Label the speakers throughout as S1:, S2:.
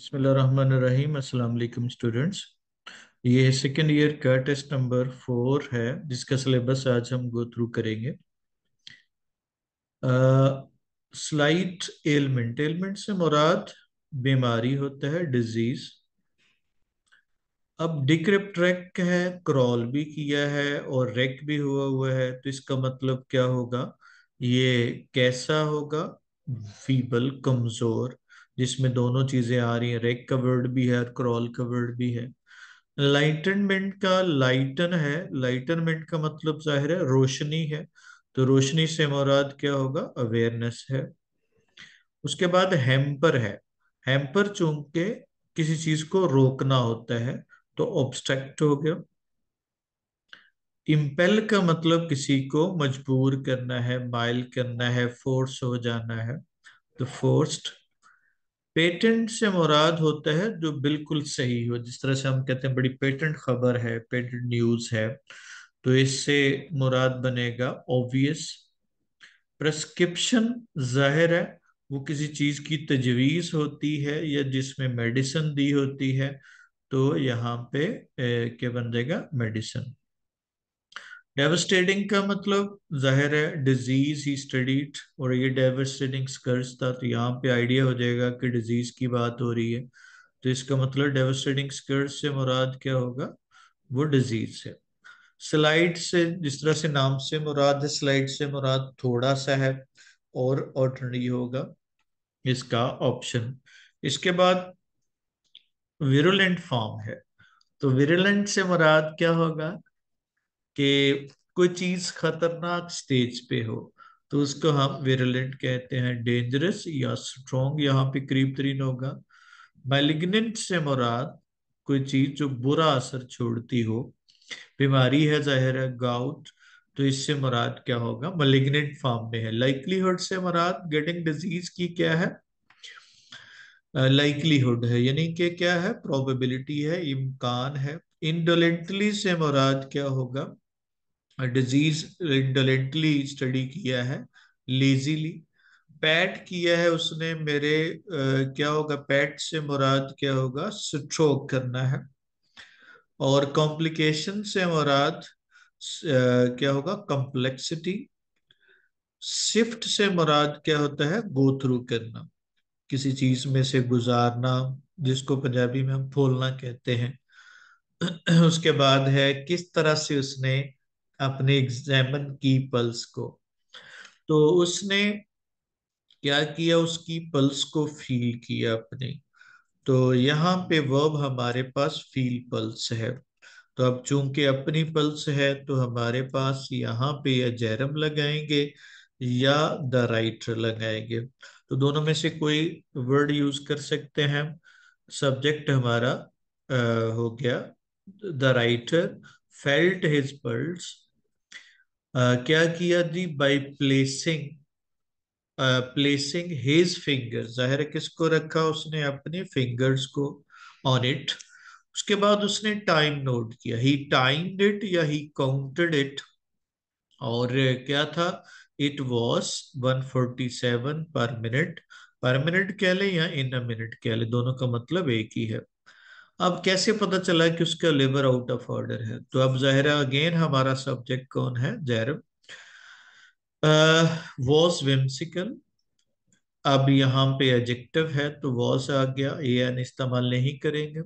S1: अस्सलाम वालेकुम स्टूडेंट्स ये सेकेंड ईयर का टेस्ट नंबर फोर है जिसका सिलेबस आज हम गो थ्रू करेंगे स्लाइट एलमेंट एलमेंट से मुराद बीमारी होता है डिजीज अब डिक्रिप्ट्रैक है क्रॉल भी किया है और रेक भी हुआ हुआ है तो इसका मतलब क्या होगा ये कैसा होगा फीबल कमजोर जिसमें दोनों चीजें आ रही हैं रेक का वर्ड भी है और क्रॉल का वर्ड भी है लाइटनमेंट का लाइटन है लाइटनमेंट का मतलब जाहिर है रोशनी है तो रोशनी से मुराद क्या होगा अवेयरनेस है उसके बाद हैम्पर है हैम्पर चूंकि किसी चीज को रोकना होता है तो ऑब्स्ट्रक्ट हो गया इम्पेल का मतलब किसी को मजबूर करना है माइल करना है फोर्स हो जाना है तो फोर्स्ड पेटेंट से मुराद होता है जो बिल्कुल सही हो जिस तरह से हम कहते हैं बड़ी पेटेंट खबर है पेटेंट न्यूज है तो इससे मुराद बनेगा ऑब्वियस प्रस्क्रिप्शन जाहिर है वो किसी चीज़ की तजवीज़ होती है या जिसमें मेडिसिन दी होती है तो यहाँ पे क्या बन जाएगा मेडिसिन डेवस्टेटिंग का मतलब जाहिर है डिजीज ही स्टडीड और ये डेवस्टेटिंग स्कर्स था तो यहाँ पे आइडिया हो जाएगा कि डिजीज की बात हो रही है तो इसका मतलब डेवस्टेटिंग स्कर्स से मुराद क्या होगा वो डिजीज है स्लाइड से जिस तरह से नाम से मुराद है स्लाइड से मुराद थोड़ा सा है और ऑर्डनरी होगा इसका ऑप्शन इसके बाद विरुलेंट फॉर्म है तो विरुलेंट से मुराद क्या होगा कि कोई चीज खतरनाक स्टेज पे हो तो उसको हम विरलेंट कहते हैं डेंजरस या स्ट्रोंग यहाँ पे करीब तरीन होगा मैलिग्नेंट से मुराद कोई चीज जो बुरा असर छोड़ती हो बीमारी है जाहिर है गाउट तो इससे मुराद क्या होगा मलिग्नेंट फॉर्म में है लाइकलीहुड से मुराद गेटिंग डिजीज की क्या है लाइकलीहुड है यानी कि क्या है प्रोबेबिलिटी है इम्कान है इंडोलेंटली से मुराद क्या होगा डिजीज इंडोलेंटली स्टडी किया है लेजीली पैट किया है उसने मेरे आ, क्या होगा पैट से मुराद क्या होगा स्ट्रोक करना है और कॉम्प्लिकेशन से मुराद क्या होगा कॉम्प्लेक्सिटी शिफ्ट से मुराद क्या होता है गो थ्रू करना किसी चीज में से गुजारना जिसको पंजाबी में हम फोलना कहते हैं उसके बाद है किस तरह से उसने अपने एग्जामन की पल्स को तो उसने क्या किया उसकी पल्स को फील किया अपने तो यहाँ पे वर्ब हमारे पास फील पल्स है तो अब चूंकि अपनी पल्स है तो हमारे पास यहाँ पे या जैरम लगाएंगे या द राइटर लगाएंगे तो दोनों में से कोई वर्ड यूज कर सकते हैं सब्जेक्ट हमारा आ, हो गया the writer felt his pulse Uh, क्या किया जी by placing placing his finger जाहिर किसको रखा उसने अपने फिंगर्स को ऑन इट उसके बाद उसने टाइम नोट किया ही टाइम्ड इट या ही काउंटेड इट और क्या था इट वॉज 147 पर मिनट पर मिनट कह लें या इन अ मिनट कह लें दोनों का मतलब एक ही है अब कैसे पता चला कि उसका लेबर आउट ऑफ ऑर्डर है तो अब जहरा अगेन हमारा सब्जेक्ट कौन है जैरब वॉज विम्सिकल अब यहाँ पे एजेक्टिव है तो वॉज आ गया ए एन इस्तेमाल नहीं करेंगे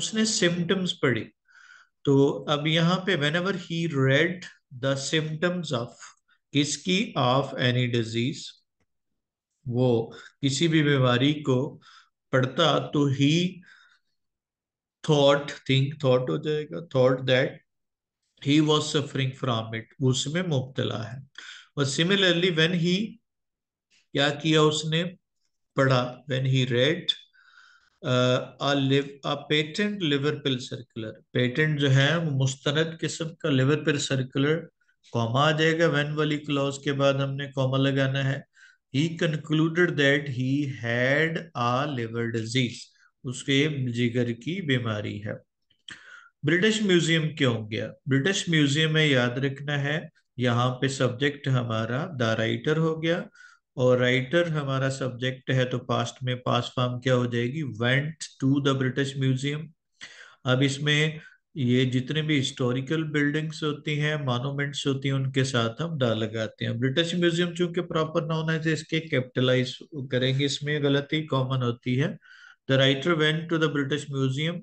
S1: उसने सिम्टम्स पढ़ी तो अब यहाँ पे whenever he read the symptoms of किसकी ऑफ एनी डिजीज वो किसी भी बीमारी को पढ़ता तो ही थॉट थिंक थॉट हो जाएगा thought that he was suffering from it उसमें मुबतला है और सिमिलरली वेन ही क्या किया उसने पढ़ा when he read patent liver pill circular patent जो है वो मुस्तरद किस्म का लिवर पिल सर्कुलर कॉमा आ जाएगा वेन वाली क्लॉज के बाद हमने कॉमा लगाना है he concluded that he had a liver disease उसके जिगर की बीमारी है ब्रिटिश म्यूजियम क्यों गया ब्रिटिश म्यूजियम में याद रखना है यहाँ पे सब्जेक्ट हमारा द राइटर हो गया और राइटर हमारा सब्जेक्ट है तो पास्ट में पास फॉर्म क्या हो जाएगी went to the British museum अब इसमें ये जितने भी हिस्टोरिकल बिल्डिंग्स होती हैं मॉन्यूमेंट्स होती हैं उनके साथ हम डा लगाते हैं ब्रिटिश म्यूजियम चूंकि प्रॉपर नाउन है तो इसके कैपिटलाइज करेंगे इसमें गलती कॉमन होती है the writer went to the British museum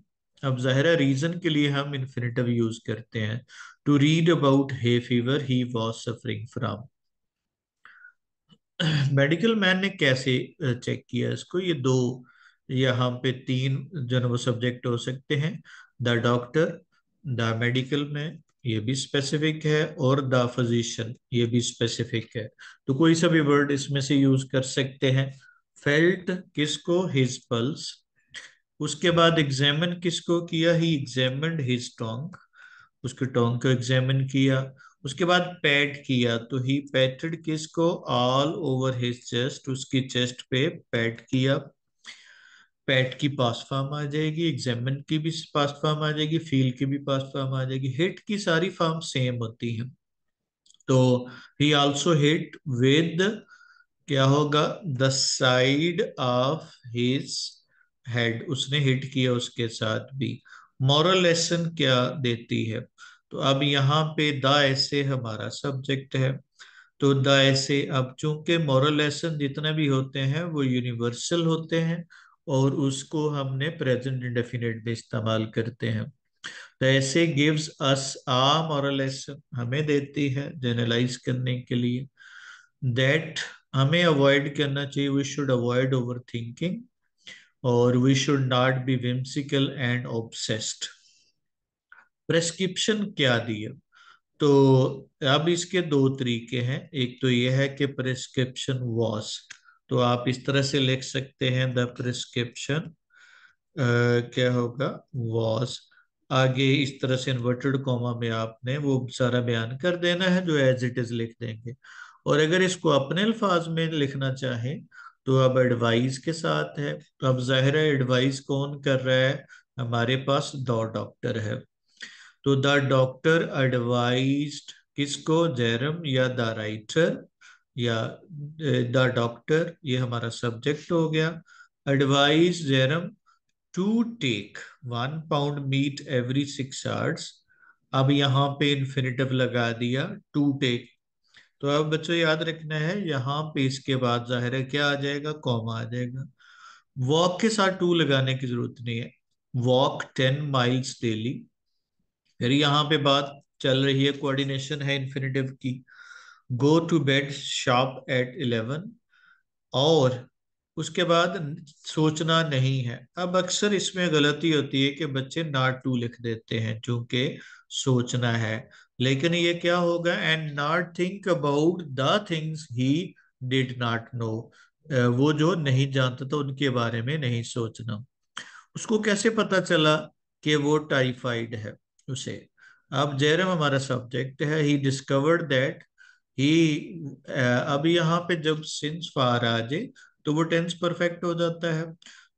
S1: अब जहरा रीज़न के लिए हम इन्फिनेटिव यूज़ करते हैं to read about hay fever he was suffering from medical man ने कैसे चेक किया इसको ये दो यहाँ पे तीन जो है वो सब्जेक्ट हो सकते हैं the doctor the medical man ये भी स्पेसिफिक है और द फिजिशियन ये भी स्पेसिफिक है तो कोई सा भी वर्ड इसमें से यूज कर सकते हैं फेल्ट किसको हिज पल्स उसके बाद एग्जामिन किसको किया ही एग्जामिन हिज टोंग उसके टोंग को एग्जामिन किया उसके बाद पैट किया तो ही पैटेड किसको ऑल ओवर हिज चेस्ट उसकी चेस्ट पे पैट किया पैट की पास फॉर्म आ जाएगी एग्जामिन की भी पास फॉर्म आ जाएगी फील की भी पास फॉर्म आ जाएगी हिट की सारी फॉर्म सेम होती है तो ही आल्सो हिट विद क्या होगा the side of his head उसने हिट किया उसके साथ भी मॉरल लेसन क्या देती है तो अब यहाँ पे द ऐसे हमारा सब्जेक्ट है तो द ऐसे अब चूंकि मॉरल लेसन जितने भी होते हैं वो यूनिवर्सल होते हैं और उसको हमने प्रेजेंट इंडेफिनेट में इस्तेमाल करते हैं the essay gives us a moral lesson हमें देती है जनरलाइज करने के लिए दैट हमें अवॉइड करना चाहिए we should avoid overthinking और we should not be whimsical and obsessed prescription क्या दिया तो अब इसके दो तरीके हैं एक तो यह है कि प्रेस्क्रिप्शन वॉस तो आप इस तरह से लिख सकते हैं द प्रेस्क्रिप्शन क्या होगा वॉस आगे इस तरह से इन्वर्टेड कॉमा में आपने वो सारा बयान कर देना है जो एज इट इज लिख देंगे और अगर इसको अपने अल्फाज में लिखना चाहें तो अब एडवाइस के साथ है तो अब ज़ाहिर है एडवाइस कौन कर रहा है हमारे पास द डॉक्टर है तो द डॉक्टर एडवाइज किसको जैरम या द राइटर या द डॉक्टर ये हमारा सब्जेक्ट हो गया advise Jerome to take one pound meat every six hours अब यहाँ पे इन्फिनेटिव लगा दिया टू टेक तो अब बच्चों याद रखना है यहाँ पे इसके बाद जाहिर है क्या आ जाएगा कॉमा आ जाएगा वॉक के साथ टू लगाने की जरूरत नहीं है वॉक टेन माइल्स डेली फिर यहाँ पे बात चल रही है कोऑर्डिनेशन है इन्फिनेटिव की go to bed sharp at eleven और उसके बाद सोचना नहीं है अब अक्सर इसमें गलती होती है कि बच्चे नाट टू लिख देते हैं क्योंकि सोचना है लेकिन ये क्या होगा and not think about the things he did not know वो जो नहीं जानता था उनके बारे में नहीं सोचना उसको कैसे पता चला कि वो टाइफाइड है उसे अब जयरम हमारा सब्जेक्ट है ही डिस्कवर्ड दैट ही अब यहाँ पे जब सिंस फार आ जाए तो वो टेंस परफेक्ट हो जाता है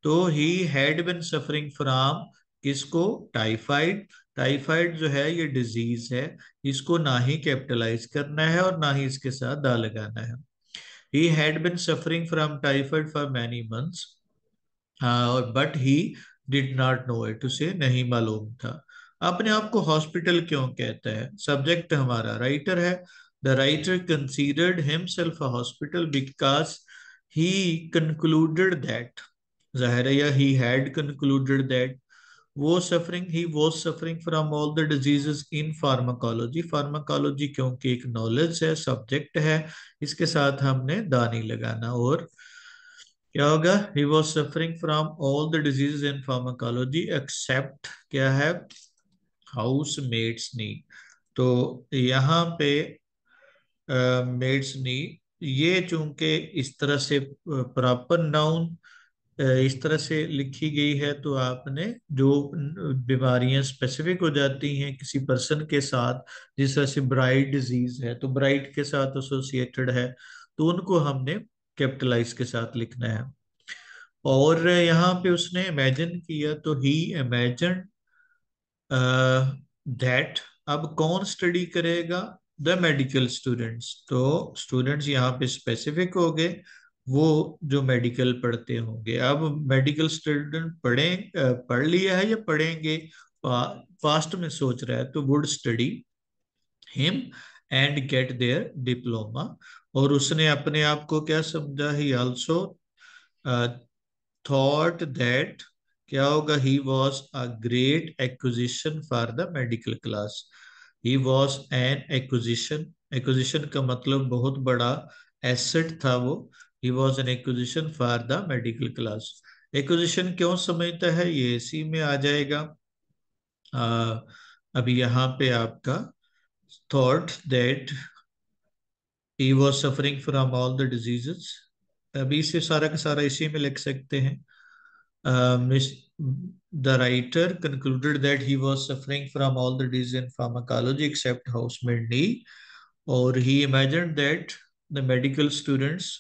S1: तो he had been suffering from किसको टाइफाइड टाइफाइड जो है ये डिजीज है इसको ना ही कैपिटलाइज करना है और ना ही इसके साथ दा लगाना है he had been suffering from typhoid for many months but he did not know it उसे नहीं मालूम था अपने आप को हॉस्पिटल क्यों कहता है सब्जेक्ट हमारा राइटर है the writer considered himself a hospital because he concluded that जाहिर या ही हैड कंक्लूडेड दैट वो सफरिंग ही वो suffering from all the diseases in pharmacology pharmacology क्योंकि एक नॉलेज है सब्जेक्ट है इसके साथ हमने दानी लगाना और क्या होगा he was suffering from all the diseases in pharmacology except क्या है हाउस मेड्स नी तो यहाँ पे मेड्स uh, नी ये चूंकि इस तरह से प्रॉपर uh, नाउन इस तरह से लिखी गई है तो आपने जो बीमारियां स्पेसिफिक हो जाती हैं किसी पर्सन के साथ जिस तरह से ब्राइट डिजीज है तो ब्राइट के साथ एसोसिएटेड है तो उनको हमने कैपिटलाइज के साथ लिखना है और यहाँ पे उसने इमेजिन किया तो ही इमेजिन दैट अब कौन स्टडी करेगा द मेडिकल स्टूडेंट्स तो स्टूडेंट्स यहाँ पे स्पेसिफिक हो गए वो जो मेडिकल पढ़ते होंगे अब मेडिकल स्टूडेंट पढ़े पढ़ लिया है या पढ़ेंगे पा, पास्ट में सोच रहा है तो would study him and get their diploma और उसने अपने आप को क्या समझा ही ऑल्सो थॉट दैट क्या होगा he was a great acquisition for the medical class he was an acquisition acquisition का मतलब बहुत बड़ा एसेट था वो he was an acquisition for the medical class acquisition क्यों समझता है ये इसी में आ जाएगा आ, अभी यहाँ पे आपका thought that he was suffering from all the diseases अभी इसे सारा का सारा इसी में लिख सकते हैं the writer concluded that he was suffering from all the dis in pharmacology except house knee और he imagined that the medical students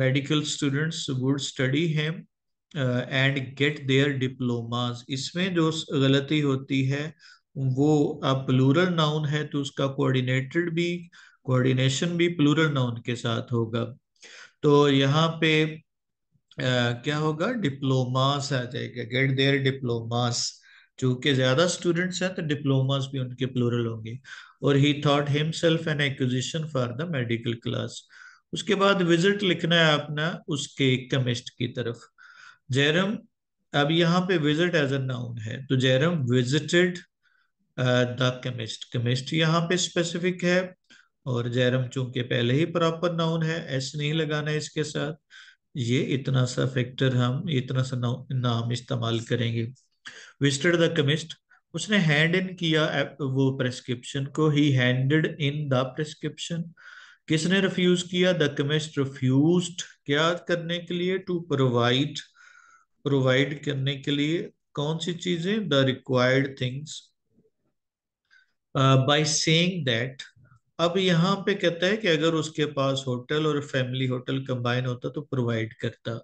S1: medical students would study him and get their diplomas इसमें जो गलती होती है वो अब plural noun है तो उसका कोऑर्डिनेटेड भी कोऑर्डिनेशन भी प्लूरल नाउन के साथ होगा तो यहाँ पे आ, uh, क्या होगा डिप्लोमास आ जाएगा गेट देयर डिप्लोमास चूंकि ज्यादा स्टूडेंट्स हैं तो डिप्लोमास भी उनके प्लूरल होंगे और he thought himself an acquisition for the medical class उसके बाद विजिट लिखना है अपना उसके केमिस्ट की तरफ जयरम अब यहाँ पे विजिट एज ए नाउन है तो Jerome visited the chemist chemist यहाँ पे स्पेसिफिक है और जयरम चूंकि पहले ही प्रॉपर नाउन है एस नहीं लगाना है इसके साथ ये इतना सा फैक्टर हम इतना सा नाम इस्तेमाल करेंगे विजिटेड द केमिस्ट उसने हैंड इन किया uh, वो प्रेस्क्रिप्शन को he handed in the prescription किसने रिफ्यूज किया द केमिस्ट रिफ्यूज क्या करने के लिए टू प्रोवाइड प्रोवाइड करने के लिए कौन सी चीजें the required things by saying that अब यहां पे कहता है कि अगर उसके पास होटल और फैमिली होटल कंबाइन होता तो प्रोवाइड करता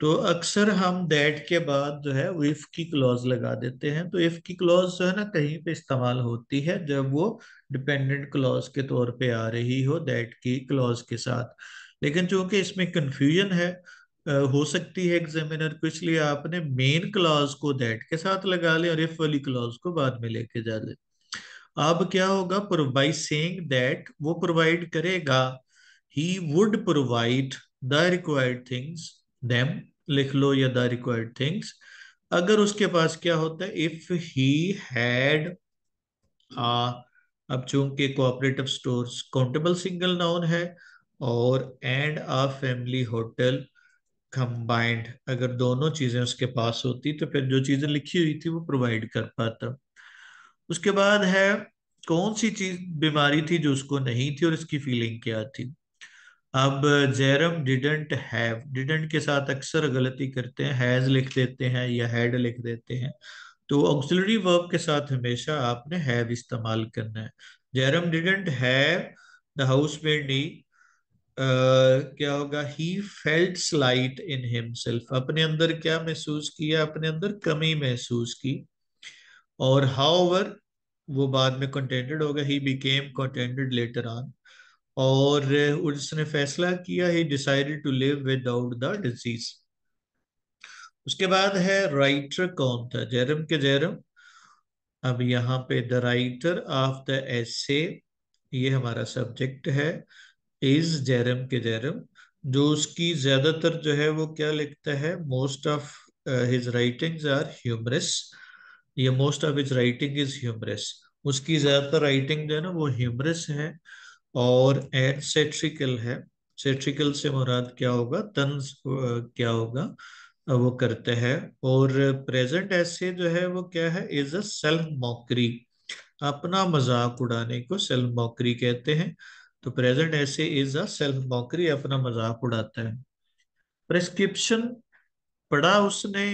S1: तो अक्सर हम दैट के बाद जो है वो इफ की क्लॉज लगा देते हैं तो इफ की क्लॉज जो है ना कहीं पे इस्तेमाल होती है जब वो डिपेंडेंट क्लॉज के तौर पे आ रही हो दैट की क्लॉज के साथ लेकिन चूंकि इसमें कंफ्यूजन है हो सकती है एग्जामिनर को इसलिए आपने मेन क्लॉज को दैट के साथ लगा लें और इफ वाली क्लॉज को बाद में लेके जा ले अब क्या होगा प्रोवाइड सेइंग दैट वो प्रोवाइड करेगा he would provide the required things them लिख लो या द रिक्वायर्ड थिंग्स अगर उसके पास क्या होता है इफ ही हैड अब चूंकि cooperative stores countable single noun है और and a family hotel combined अगर दोनों चीजें उसके पास होती तो फिर जो चीजें लिखी हुई थी वो प्रोवाइड कर पाता उसके बाद है कौन सी चीज बीमारी थी जो उसको नहीं थी और इसकी फीलिंग क्या थी अब जैरब डिडेंट हैव डिडेंट के साथ अक्सर गलती करते हैं हैज लिख देते हैं या हैड लिख देते हैं तो ऑक्सिलरी वर्ब के साथ हमेशा आपने हैव इस्तेमाल करना है Jerome didn't have the house maid क्या होगा he felt slight in himself अपने अंदर क्या महसूस किया अपने अंदर कमी महसूस की और हाउ वो बाद में कंटेंटेड गया he became contented later on और उसने फैसला किया he decided to live without the disease उसके बाद है राइटर कौन था जैरम के जैरम अब यहाँ पे the writer of the essay ये हमारा सब्जेक्ट है इज जैरम के जैरम जो उसकी ज्यादातर जो है वो क्या लिखता है most of his writings are humorous या most of his writing is humorous उसकी ज्यादातर राइटिंग जो है ना वो ह्यूमरस है और सेट्रिकल है सेट्रिकल से मुराद क्या होगा तंज क्या होगा वो करते हैं और प्रेजेंट ऐसे जो है वो क्या है इज अ सेल्फ मॉकरी अपना मजाक उड़ाने को सेल्फ मॉकरी कहते हैं तो प्रेजेंट ऐसे इज अ सेल्फ मॉकरी अपना मजाक उड़ाता है प्रेस्क्रिप्शन पढ़ा उसने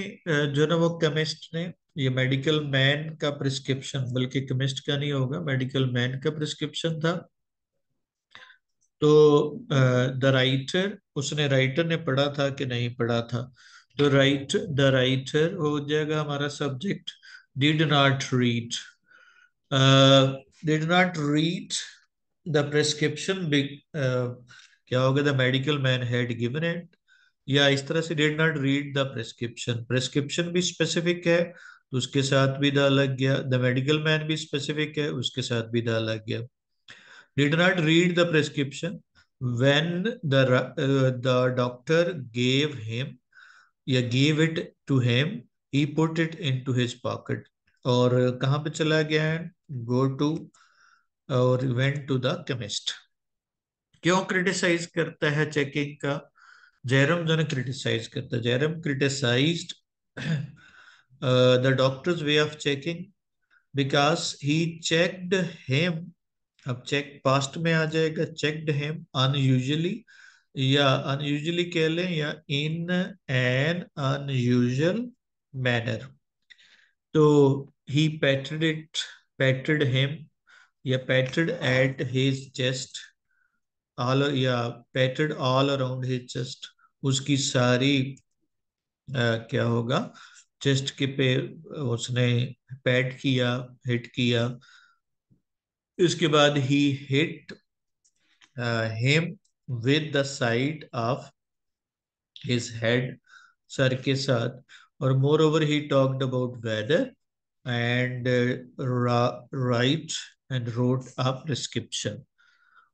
S1: जो ना वो केमिस्ट ने ये मेडिकल मैन का प्रिस्क्रिप्शन बल्कि केमिस्ट का नहीं होगा मेडिकल मैन का प्रिस्क्रिप्शन था तो द राइटर उसने राइटर ने पढ़ा था कि नहीं पढ़ा था तो राइट द राइटर हो जाएगा हमारा subject did not read did not read the prescription क्या होगा the medical man had given it या इस तरह से did not read the prescription prescription भी स्पेसिफिक है तो उसके साथ भी द अलग गया द मेडिकल मैन भी स्पेसिफिक है उसके साथ भी द अलग गया did not read the prescription when the uh, the doctor gave him ya yeah, gave it to him he put it into his pocket और kahan pe chala gaya है go to और went to the chemist क्यों criticize करता है checking का जयरम जो है criticize करता है Jerome criticized the doctor's way of checking because he checked him अब चेक पास्ट में आ जाएगा चेकड हेम अनयूजली या अनयूजली कह लें या इन एन अनयूजल मैनर तो ही पैटर्ड इट पैटर्ड हेम या patted at his chest all या patted all around his chest उसकी सारी आ, क्या होगा चेस्ट के पे उसने पैट किया हिट किया इसके बाद he hit him with the side of his head सर के साथ और moreover he talked about weather and write and wrote of prescription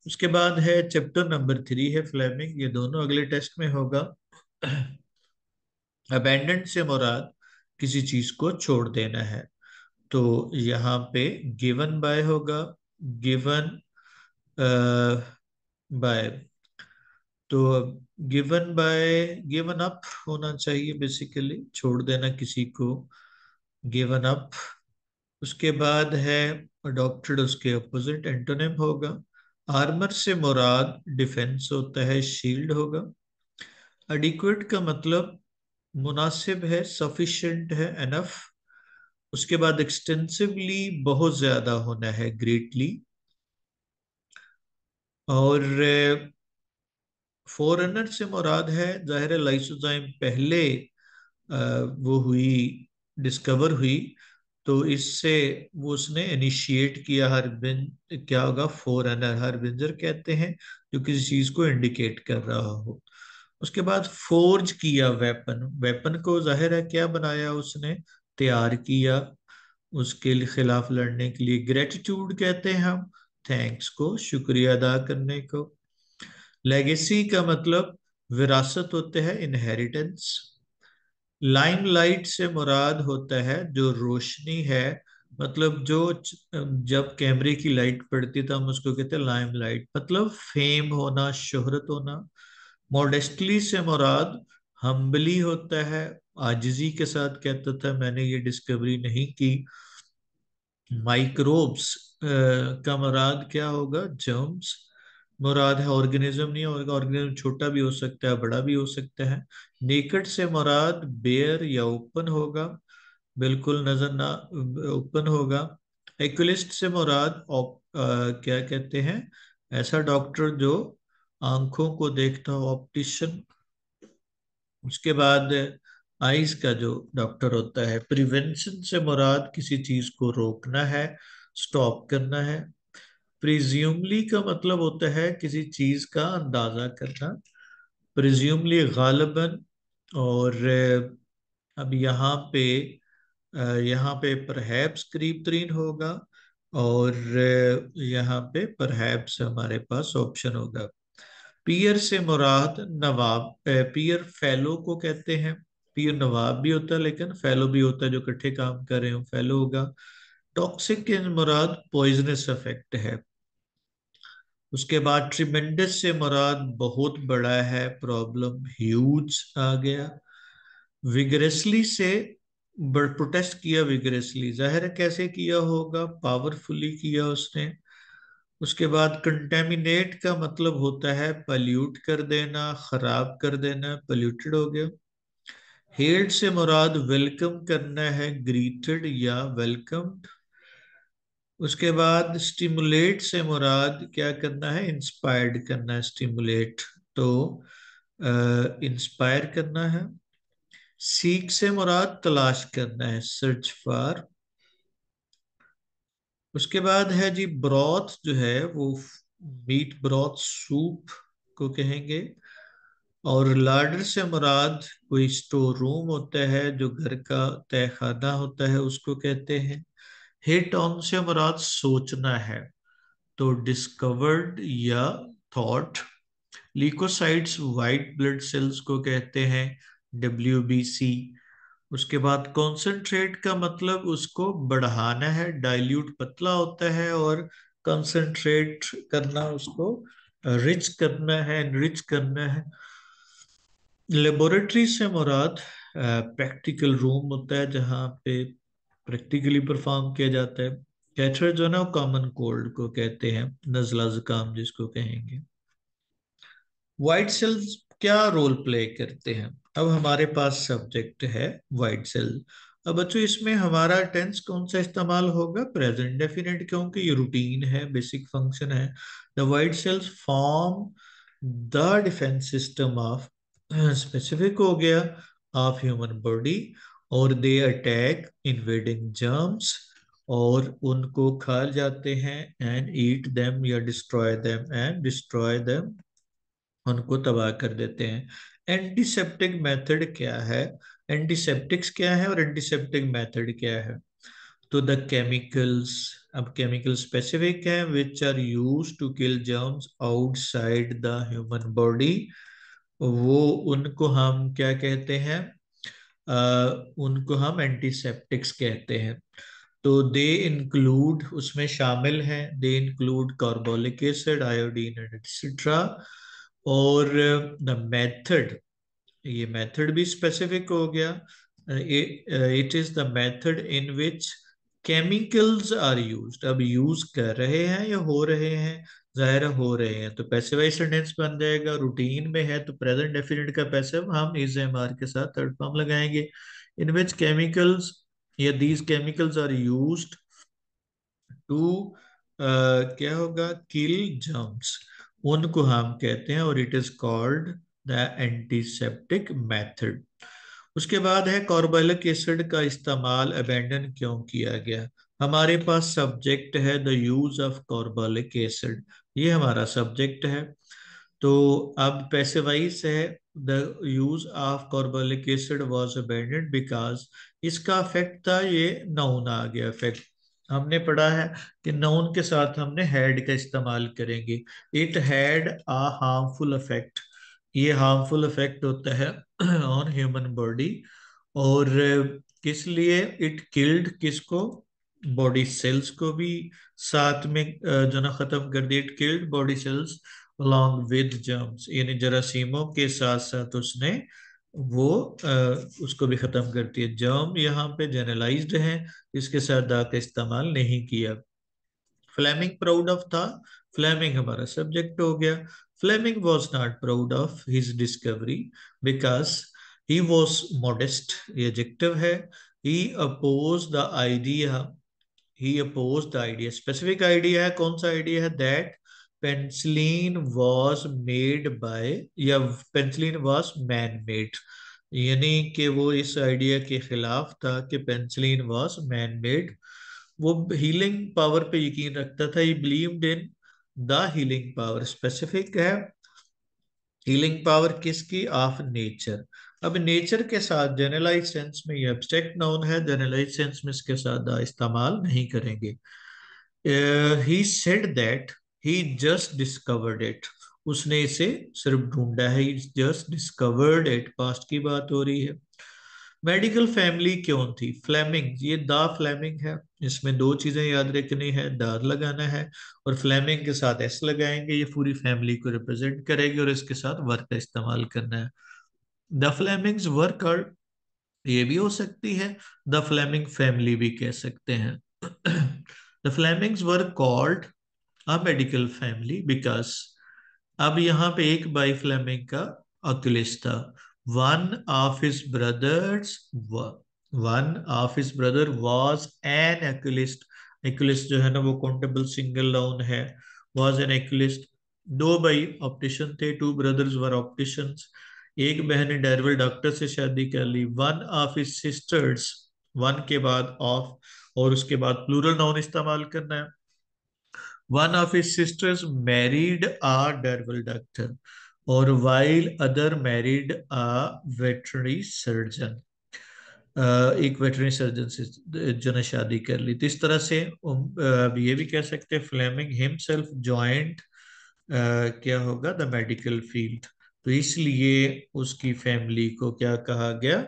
S1: उसके बाद है चैप्टर नंबर थ्री है फ्लेमिंग ये दोनों अगले टेस्ट में होगा अबेंडेंट से मुराद किसी चीज को छोड़ देना है तो यहाँ पे गिवन बाय होगा given uh, by तो गिवन बाय गिवन अप होना चाहिए बेसिकली छोड़ देना किसी को गिवन अप उसके बाद है अडोप्टेड उसके अपोजिट एंटोनिम होगा आर्मर से मुराद डिफेंस होता है शील्ड होगा एडिक्वेट का मतलब मुनासिब है सफिशेंट है एनफ उसके बाद एक्सटेंसिवली बहुत ज्यादा होना है ग्रेटली और फॉरनर से मुराद है जाहिर लाइसोजाइम पहले वो हुई डिस्कवर हुई तो इससे वो उसने इनिशिएट किया हरबिन क्या होगा फोरनर बिंजर कहते हैं जो किसी चीज को इंडिकेट कर रहा हो उसके बाद फोर्ज किया वेपन वेपन को जाहिर है क्या बनाया उसने तैयार किया उसके खिलाफ लड़ने के लिए ग्रेटिट्यूड कहते हैं हम थैंक्स को शुक्रिया अदा करने को लेगेसी का मतलब विरासत होते हैं इनहेरिटेंस लाइमलाइट से मुराद होता है जो रोशनी है मतलब जो जब कैमरे की लाइट पड़ती तो हम उसको कहते हैं लाइम लाइट मतलब फेम होना शोहरत होना मॉडेस्टली से मुराद हम्बली होता है आजिजी के साथ कहता था मैंने ये डिस्कवरी नहीं की माइक्रोब्स का मुराद क्या होगा जर्म्स मुराद है ऑर्गेनिज्म नहीं होगा ऑर्गेनिज्म छोटा भी हो सकता है बड़ा भी हो सकता है नेकड से मुराद बेयर या ओपन होगा बिल्कुल नजर ना ओपन होगा एक्लिस्ट से मुराद ऑप क्या कहते हैं ऐसा डॉक्टर जो आंखों को देखता हो ऑप्टिशन उसके बाद आइज का जो डॉक्टर होता है प्रिवेंशन से मुराद किसी चीज को रोकना है स्टॉप करना है प्रिज्यूमली का मतलब होता है किसी चीज का अंदाजा करना प्रिज्यूमली गालबन और अब यहाँ पे यहाँ पे परहैप्स करीब तरीन होगा और यहाँ पे परहैप्स हमारे पास ऑप्शन होगा पीयर से मुराद नवाब पीयर फेलो को कहते हैं पीयर नवाब भी होता है लेकिन फेलो भी होता है जो इकट्ठे काम कर रहे हो फेलो होगा टॉक्सिक के मुराद पॉइजनस इफेक्ट है उसके बाद ट्रिमेंडस से मुराद बहुत बड़ा है प्रॉब्लम ह्यूज आ गया विग्रेसली से प्रोटेस्ट किया विग्रेसली जाहिर कैसे किया होगा पावरफुली किया उसने उसके बाद कंटेमिनेट का मतलब होता है पल्यूट कर देना खराब कर देना पल्यूटेड हो गया हेल्ड से मुराद वेलकम करना है ग्रीटेड या वेलकम उसके बाद स्टिमुलेट से मुराद क्या करना है इंस्पायर्ड करना है स्टिमुलेट तो इंस्पायर करना है सीख से मुराद तलाश करना है सर्च फॉर उसके बाद है जी ब्रॉथ जो है वो मीट ब्रॉथ सूप को कहेंगे और लाडर से मुराद कोई स्टोर रूम होता है जो घर का तहखाना होता है उसको कहते हैं हिट ऑन से मुराद सोचना है तो डिस्कवर्ड या thought leucocytes white blood cells को कहते हैं डब्ल्यू बी सी उसके बाद कॉन्सेंट्रेट का मतलब उसको बढ़ाना है डाइल्यूट पतला होता है और कंसंट्रेट करना उसको रिच करना है रिच करना है लेबोरेटरी से मुराद प्रैक्टिकल रूम होता है जहाँ पे प्रैक्टिकली परफॉर्म किया जाता है कैथर जो है ना वो कॉमन कोल्ड को कहते हैं नजला जुकाम जिसको कहेंगे वाइट सेल्स क्या रोल प्ले करते हैं अब हमारे पास सब्जेक्ट है वाइट सेल अब बच्चों इसमें हमारा टेंस कौन सा इस्तेमाल होगा प्रेजेंट डेफिनेट क्योंकि ये रूटीन है बेसिक फंक्शन है the white cells form the defence system of specific हो गया ऑफ ह्यूमन बॉडी और दे अटैक इनवेडिंग जर्म्स और उनको खा जाते हैं एंड ईट देम या destroy them and destroy them उनको तबाह कर देते हैं एंटीसेप्टिक मेथड क्या है एंटीसेप्टिक्स क्या है और एंटीसेप्टिक मेथड क्या है तो द केमिकल्स अब केमिकल स्पेसिफिक है which are used to kill germs outside the human body वो उनको हम क्या कहते हैं uh, उनको हम एंटीसेप्टिक्स कहते हैं तो दे इंक्लूड उसमें शामिल हैं they include carbolic acid iodine and etcetera और द मेथड ये मेथड भी स्पेसिफिक हो गया it is the method in which chemicals are used अब यूज कर रहे हैं या हो रहे हैं जाहिर हो रहे हैं तो पैसिवाइज सेंटेंस बन जाएगा रूटीन में है तो प्रेजेंट डेफिनेट का पैसिव हम इज एम आर के साथ थर्ड फॉर्म लगाएंगे इन विच केमिकल्स या these chemicals are used to क्या होगा किल जम्स उनको हम कहते हैं और it is called the antiseptic method उसके बाद है कॉर्बेलिक एसिड का इस्तेमाल अबेंडन क्यों किया गया हमारे पास सब्जेक्ट है the use of carbolic acid ये हमारा सब्जेक्ट है तो अब वाइस है the use of carbolic acid was abandoned because इसका इफेक्ट था ये नाउन आ गया इफेक्ट हमने पढ़ा है कि नाउन के साथ हमने हैड का इस्तेमाल करेंगे it had a harmful effect ये हार्मफुल इफेक्ट होता है ऑन ह्यूमन बॉडी और किस लिए इट किल्ड किसको बॉडी सेल्स को भी साथ में जो ना खत्म कर दिया it killed body cells along with germs यानी जरासीमों के साथ साथ उसने वो आ, उसको भी ख़त्म करती है जर्म यहाँ पे जनरलाइज्ड है इसके साथ दा का इस्तेमाल नहीं किया फ्लैमिंग प्राउड ऑफ था फ्लैमिंग हमारा सब्जेक्ट हो गया Fleming was not proud of his discovery because he was modest adjective है he oppose the idea he oppose the idea specific idea है कौन सा आइडिया है that penicillin was made by या पेंसिलीन वॉज मैन मेड यानी कि वो इस आइडिया के खिलाफ था कि पेंसिलीन वॉज मैन मेड वो हीलिंग पावर पे यकीन रखता था ये believe in the healing power specific है हीलिंग पावर किसकी ऑफ नेचर अब नेचर के साथ जनरलाइज सेंस में ये एब्स्ट्रैक्ट नाउन है जनरलाइज सेंस में इसके साथ इस्तेमाल नहीं करेंगे he said that he just discovered it उसने इसे सिर्फ ढूंढा है जस्ट डिस्कवर्ड इट पास्ट की बात हो रही है मेडिकल फैमिली क्यों थी फ्लेमिंग ये द फ्लेमिंग है इसमें दो चीजें याद रखनी है दार लगाना है और फ्लेमिंग के साथ एस लगाएंगे ये पूरी फैमिली को रिप्रेजेंट करेगी और इसके साथ वर्क का इस्तेमाल करना है द फ्लेमिंग्स वर्क आर ये भी हो सकती है द फ्लेमिंग फैमिली भी कह सकते हैं the Flemings were called a family because अब यहाँ पे एक बाई फ्लेमिंग का अकुलिस था one of his brothers one of his brother was an oculist oculist जो है ना वो कॉन्टेबल सिंगल डाउन है वॉज एन एक्लिस्ट दो भाई ऑप्टिशन थे टू ब्रदर्स वर ऑप्टिशन एक बहन ने डायरवल डॉक्टर से शादी कर ली one of his sisters one के बाद ऑफ और उसके बाद प्लूरल नाउन इस्तेमाल करना है One of his sisters married a dermal doctor, or while other married a veterinary surgeon. Uh, एक वेटरनरी सर्जन से जो ने शादी कर ली तो इस तरह से अब ये भी कह सकते हैं फ्लेमिंग हिमसेल्फ जॉइंट क्या होगा द मेडिकल फील्ड तो इसलिए उसकी फैमिली को क्या कहा गया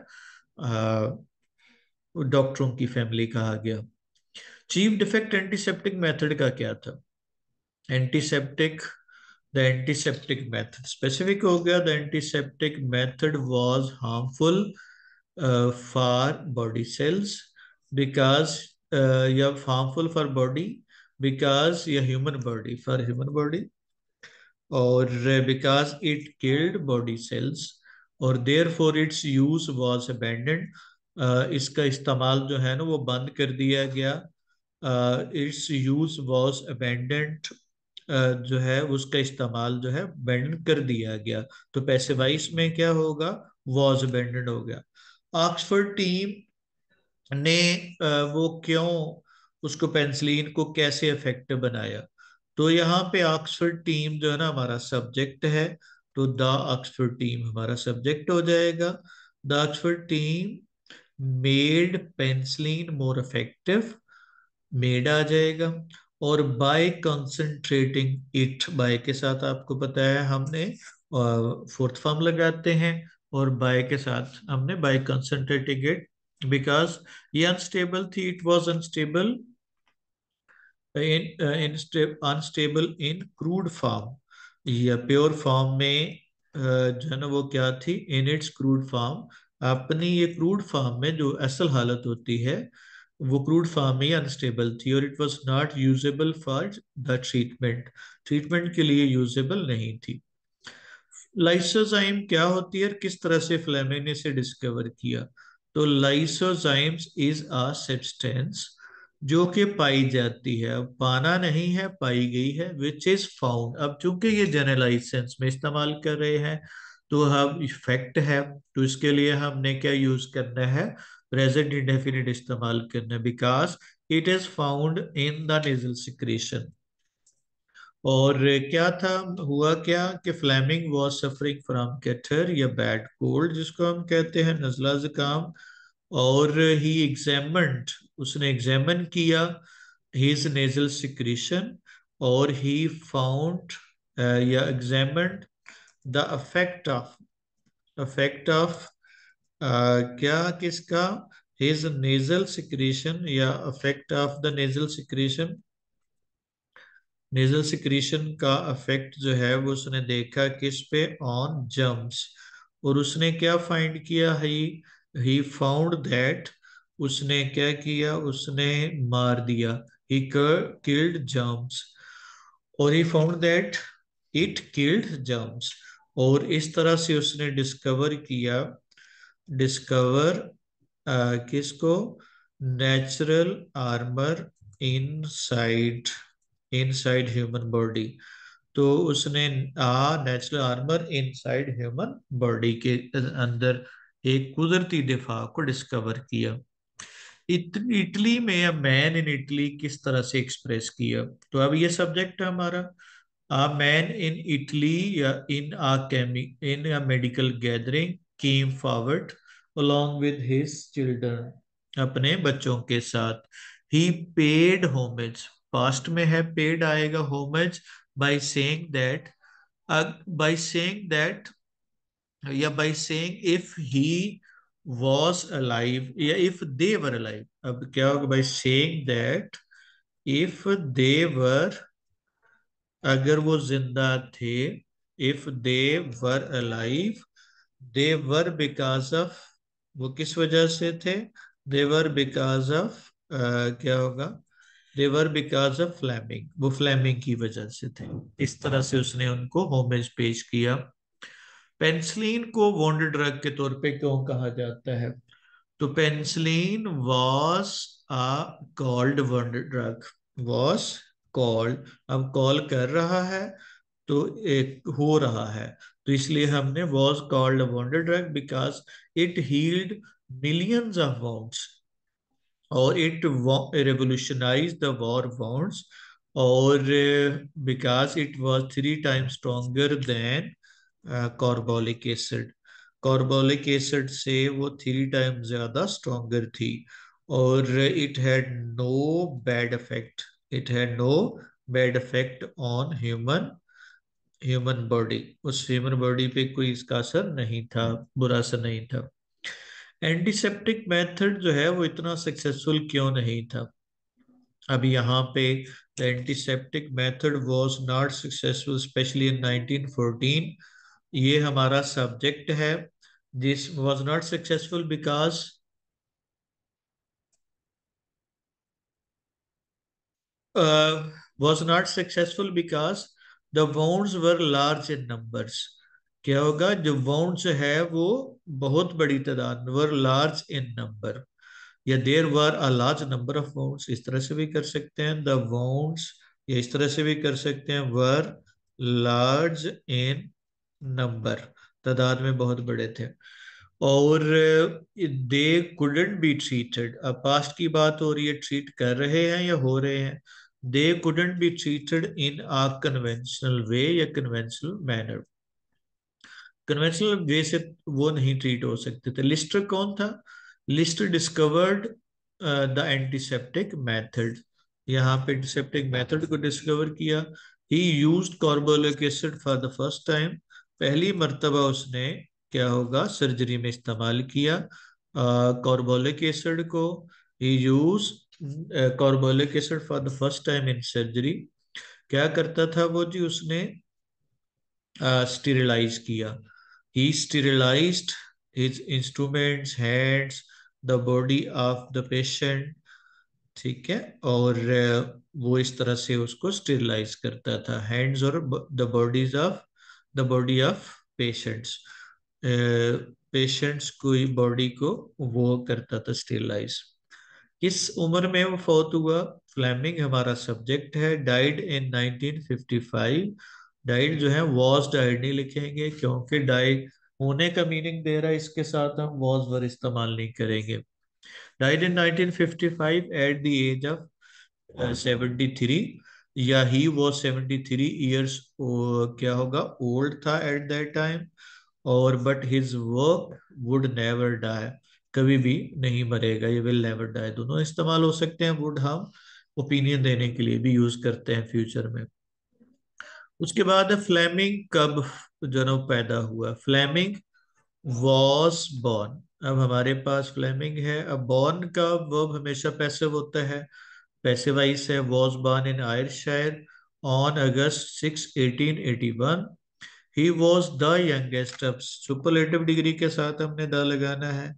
S1: डॉक्टरों uh, की फैमिली कहा गया चीफ डिफेक्ट एंटीसेप्टिक मेथड का क्या था antiseptic the antiseptic method specific हो गया the antiseptic method was harmful for body cells because यह हार्मफुल फॉर बॉडी बिकॉज यह human body for human body और because it killed body cells और therefore its use was abandoned इसका इस्तेमाल जो है ना वो बंद कर दिया गया इट्स यूज वॉज अबेंडेंट जो है उसका इस्तेमाल जो है बैंडन कर दिया गया तो पैसे वाइस में क्या होगा वॉज बैंडन हो गया ऑक्सफर्ड टीम ने वो क्यों उसको पेंसिलिन को कैसे इफेक्टिव बनाया तो यहाँ पे ऑक्सफर्ड टीम जो है ना हमारा सब्जेक्ट है तो द ऑक्सफर्ड टीम हमारा सब्जेक्ट हो जाएगा the Oxford team made penicillin more effective made आ जाएगा और बाय कंसंट्रेटिंग इट बाय के साथ आपको पता है हमने फोर्थ फॉर्म लगाते हैं और बाय के साथ हमने बाय कंसंट्रेटिंग इट बिकॉज ये अनस्टेबल थी it was unstable in unstable in crude form या प्योर फॉर्म में जो है ना वो क्या थी इन इट्स क्रूड फॉर्म अपनी ये क्रूड फॉर्म में जो असल हालत होती है वो क्रूड फॉर्म में अनस्टेबल थी और it was not usable for the treatment treatment के लिए यूजेबल नहीं थी लाइसोजाइम क्या होती है और किस तरह से फ्लैमे ने इसे डिस्कवर किया तो लाइसोजाइम्स इज अ सब्सटेंस जो कि पाई जाती है अब पाना नहीं है पाई गई है विच इज फाउंड अब चूंकि ये जनरलाइज सेंस में इस्तेमाल कर रहे हैं तो हम इफेक्ट है तो इसके लिए हमने क्या यूज करना है प्रेजेंट इंडेफिनिट इस्तेमाल करना because it is found in the nasal secretion और क्या था हुआ क्या कि Fleming was suffering from catarrh या बैड कोल्ड जिसको हम कहते हैं नजला जुकाम और ही एग्जामिन्ड उसने एग्जामिन किया हीज नेजल सिक्रीशन और ही फाउंड या examined the effect of effect of Uh, क्या किसका हिज नेजल सिक्रीशन या effect of the nasal secretion nasal secretion का अफेक्ट जो है वो उसने देखा किस पे ऑन जम्स और उसने क्या फाइंड किया ही ही फाउंड दैट उसने क्या किया उसने मार दिया ही किल्ड जम्स और he found that it killed germs और इस तरह से उसने डिस्कवर किया डिस्कवर uh, किसको natural armour inside human body तो उसने a natural armour inside human body के अंदर एक कुदरती दिफा को डिस्कवर किया इटली में या मैन इन इटली किस तरह से एक्सप्रेस किया तो अब ये सब्जेक्ट है हमारा आ मैन इन इटली या in a came in a medical gathering came forward along with his children अपने बच्चों के साथ ही पेड होमेज पास्ट में है पेड आएगा homage by saying that by saying that या by saying if he was alive या इफ दे वर अलाइव अब क्या होगा by saying that if they were अगर वो जिंदा थे if they were alive therefore because of वो किस वजह से थे देवर बिकॉज ऑफ क्या होगा देवर बिकॉज ऑफ फ्लैमिंग वो फ्लैमिंग की वजह से थे इस तरह से उसने उनको होमेज पेश किया पेंसिलीन को वॉन्ड ड्रग के तौर पे क्यों कहा जाता है तो penicillin was a called wonder drug was called अब कॉल कर रहा है तो एक हो रहा है तो इसलिए हमने was called wonder drug because it healed millions of wounds और it revolutionise the war wounds और because it was three time stronger than carbolic acid carbolic acid से वो थ्री टाइम ज्यादा स्ट्रोंगर थी और it had no bad effect it had no bad effect on human human body उस human body पे कोई इसका असर नहीं था बुरा असर नहीं था एंटीसेप्टिक मेथड जो है वो इतना सक्सेसफुल क्यों नहीं था अभी यहाँ पे the antiseptic method was not successful specially in 1914 ये हमारा सब्जेक्ट है this was not successful because was not successful because the wounds were large in numbers क्या होगा जो वाउंड्स है वो बहुत बड़ी तादाद में वर लार्ज इन नंबर या there were a large number of wounds इस तरह से भी कर सकते हैं द वाउंड्स या इस तरह से भी कर सकते हैं वर लार्ज इन नंबर तादाद में बहुत बड़े थे और दे कुडंट बी ट्रीटेड अब पास्ट की बात हो रही है ट्रीट कर रहे हैं या हो रहे हैं they couldn't be treated in a conventional way या conventional manner. कन्वेंशनल वे से वो नहीं ट्रीट हो सकते थे लिस्टर कौन था Lister discovered the antiseptic method यहाँ पे एंटीसेप्टिक मेथड को डिस्कवर किया he used carbolic acid for the first time पहली मर्तबा उसने क्या होगा सर्जरी में इस्तेमाल किया कार्बोलिक uh, एसिड को he use carbolic acid for the first time in surgery क्या करता था वो जी उसने स्टेरिलाइज किया he sterilise his instruments hands the body of the patient ठीक है और वो इस तरह से उसको स्टेरिलाइज करता था हैंड्स और the bodies of the body of patients patients कोई बॉडी को वो करता था स्टिरलाइज किस उम्र में वो फौत हुआ फ्लैमिंग हमारा सब्जेक्ट है डाइड इन 1955 डाइड जो है वॉज डाइड नहीं लिखेंगे क्योंकि डाइड होने का मीनिंग दे रहा है इसके साथ हम वॉज वर इस्तेमाल नहीं करेंगे died in 1955 at the age of 73 या ही वो 73 इयर्स क्या होगा ओल्ड था एट दैट टाइम और but his work would never die कभी भी नहीं मरेगा ये विल नेवर डाई दोनों इस्तेमाल हो सकते हैं वुड हम ओपिनियन देने के लिए भी यूज करते हैं फ्यूचर में उसके बाद है फ्लैमिंग कब जो पैदा हुआ फ्लैमिंग वॉज बॉर्न अब हमारे पास फ्लेमिंग है अब बॉर्न का वर्ब हमेशा पैसे होता है वाइस है was born in Ayrshire on August six eighteen eighty one he was the youngest of superlative degree के साथ हमने द लगाना है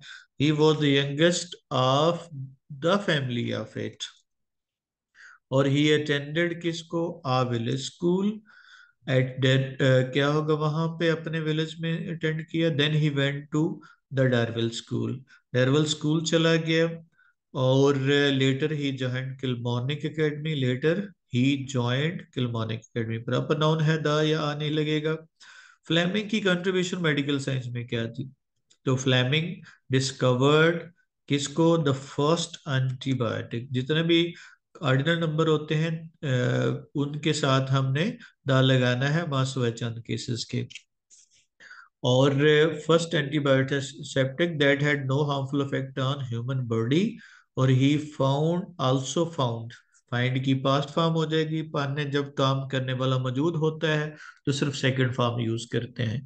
S1: he was the youngest of the family of it और ही अटेंडेड किसको आ village school eight क्या होगा वहां पे अपने विलेज में अटेंड किया then he went to the Darvel school Darvel school चला गया और later he joined Kilmarnock academy later he joined Kilmarnock academy पर अपर नाउन है द या आ नहीं लगेगा फ्लेमिंग की कंट्रीब्यूशन मेडिकल साइंस में क्या थी तो फ्लेमिंग डिस्कवर्ड किसको द फर्स्ट एंटीबायोटिक जितने भी ऑर्डिनल नंबर होते हैं उनके साथ हमने दा लगाना है मासुआ चंद केसेस के और first antibiotic septic that had no harmful effect on human body और he found also found find की पास्ट फॉर्म हो जाएगी पाने जब काम करने वाला मौजूद होता है तो सिर्फ सेकेंड फॉर्म यूज करते हैं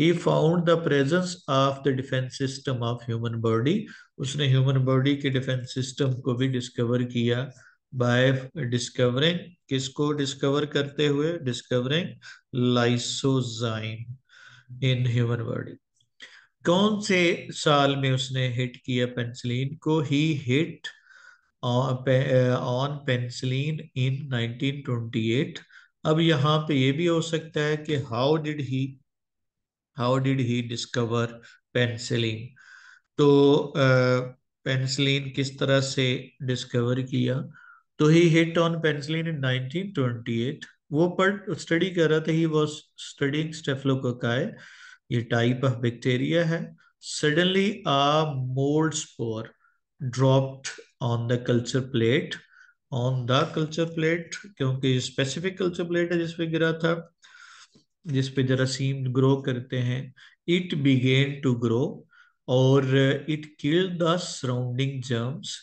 S1: he found the presence of the defence system of human body उसने ह्यूमन बॉडी के डिफेंस सिस्टम को भी डिस्कवर किया बाय डिस्कवरिंग किसको डिस्कवर करते हुए discovering lysozyme in human body कौन से साल में उसने हिट किया पेंसिलिन को he hit on, uh, on penicillin in 1928 अब यहाँ पे ये भी हो सकता है कि how did he how did he discover penicillin तो पेंसिलीन uh, किस तरह से डिस्कवर किया तो he hit on penicillin in 1928 वो पर स्टडी कर रहा था ही वाज स्टडीिंग स्टेफलोकोकाई ये टाइप ऑफ बैक्टीरिया है suddenly a mould spore dropped on the culture plate on the culture plate क्योंकि स्पेसिफिक कल्चर प्लेट है जिसपे गिरा था जिसपे जरासीम ग्रो करते हैं इट बिगेन टू ग्रो और it kill the surrounding germs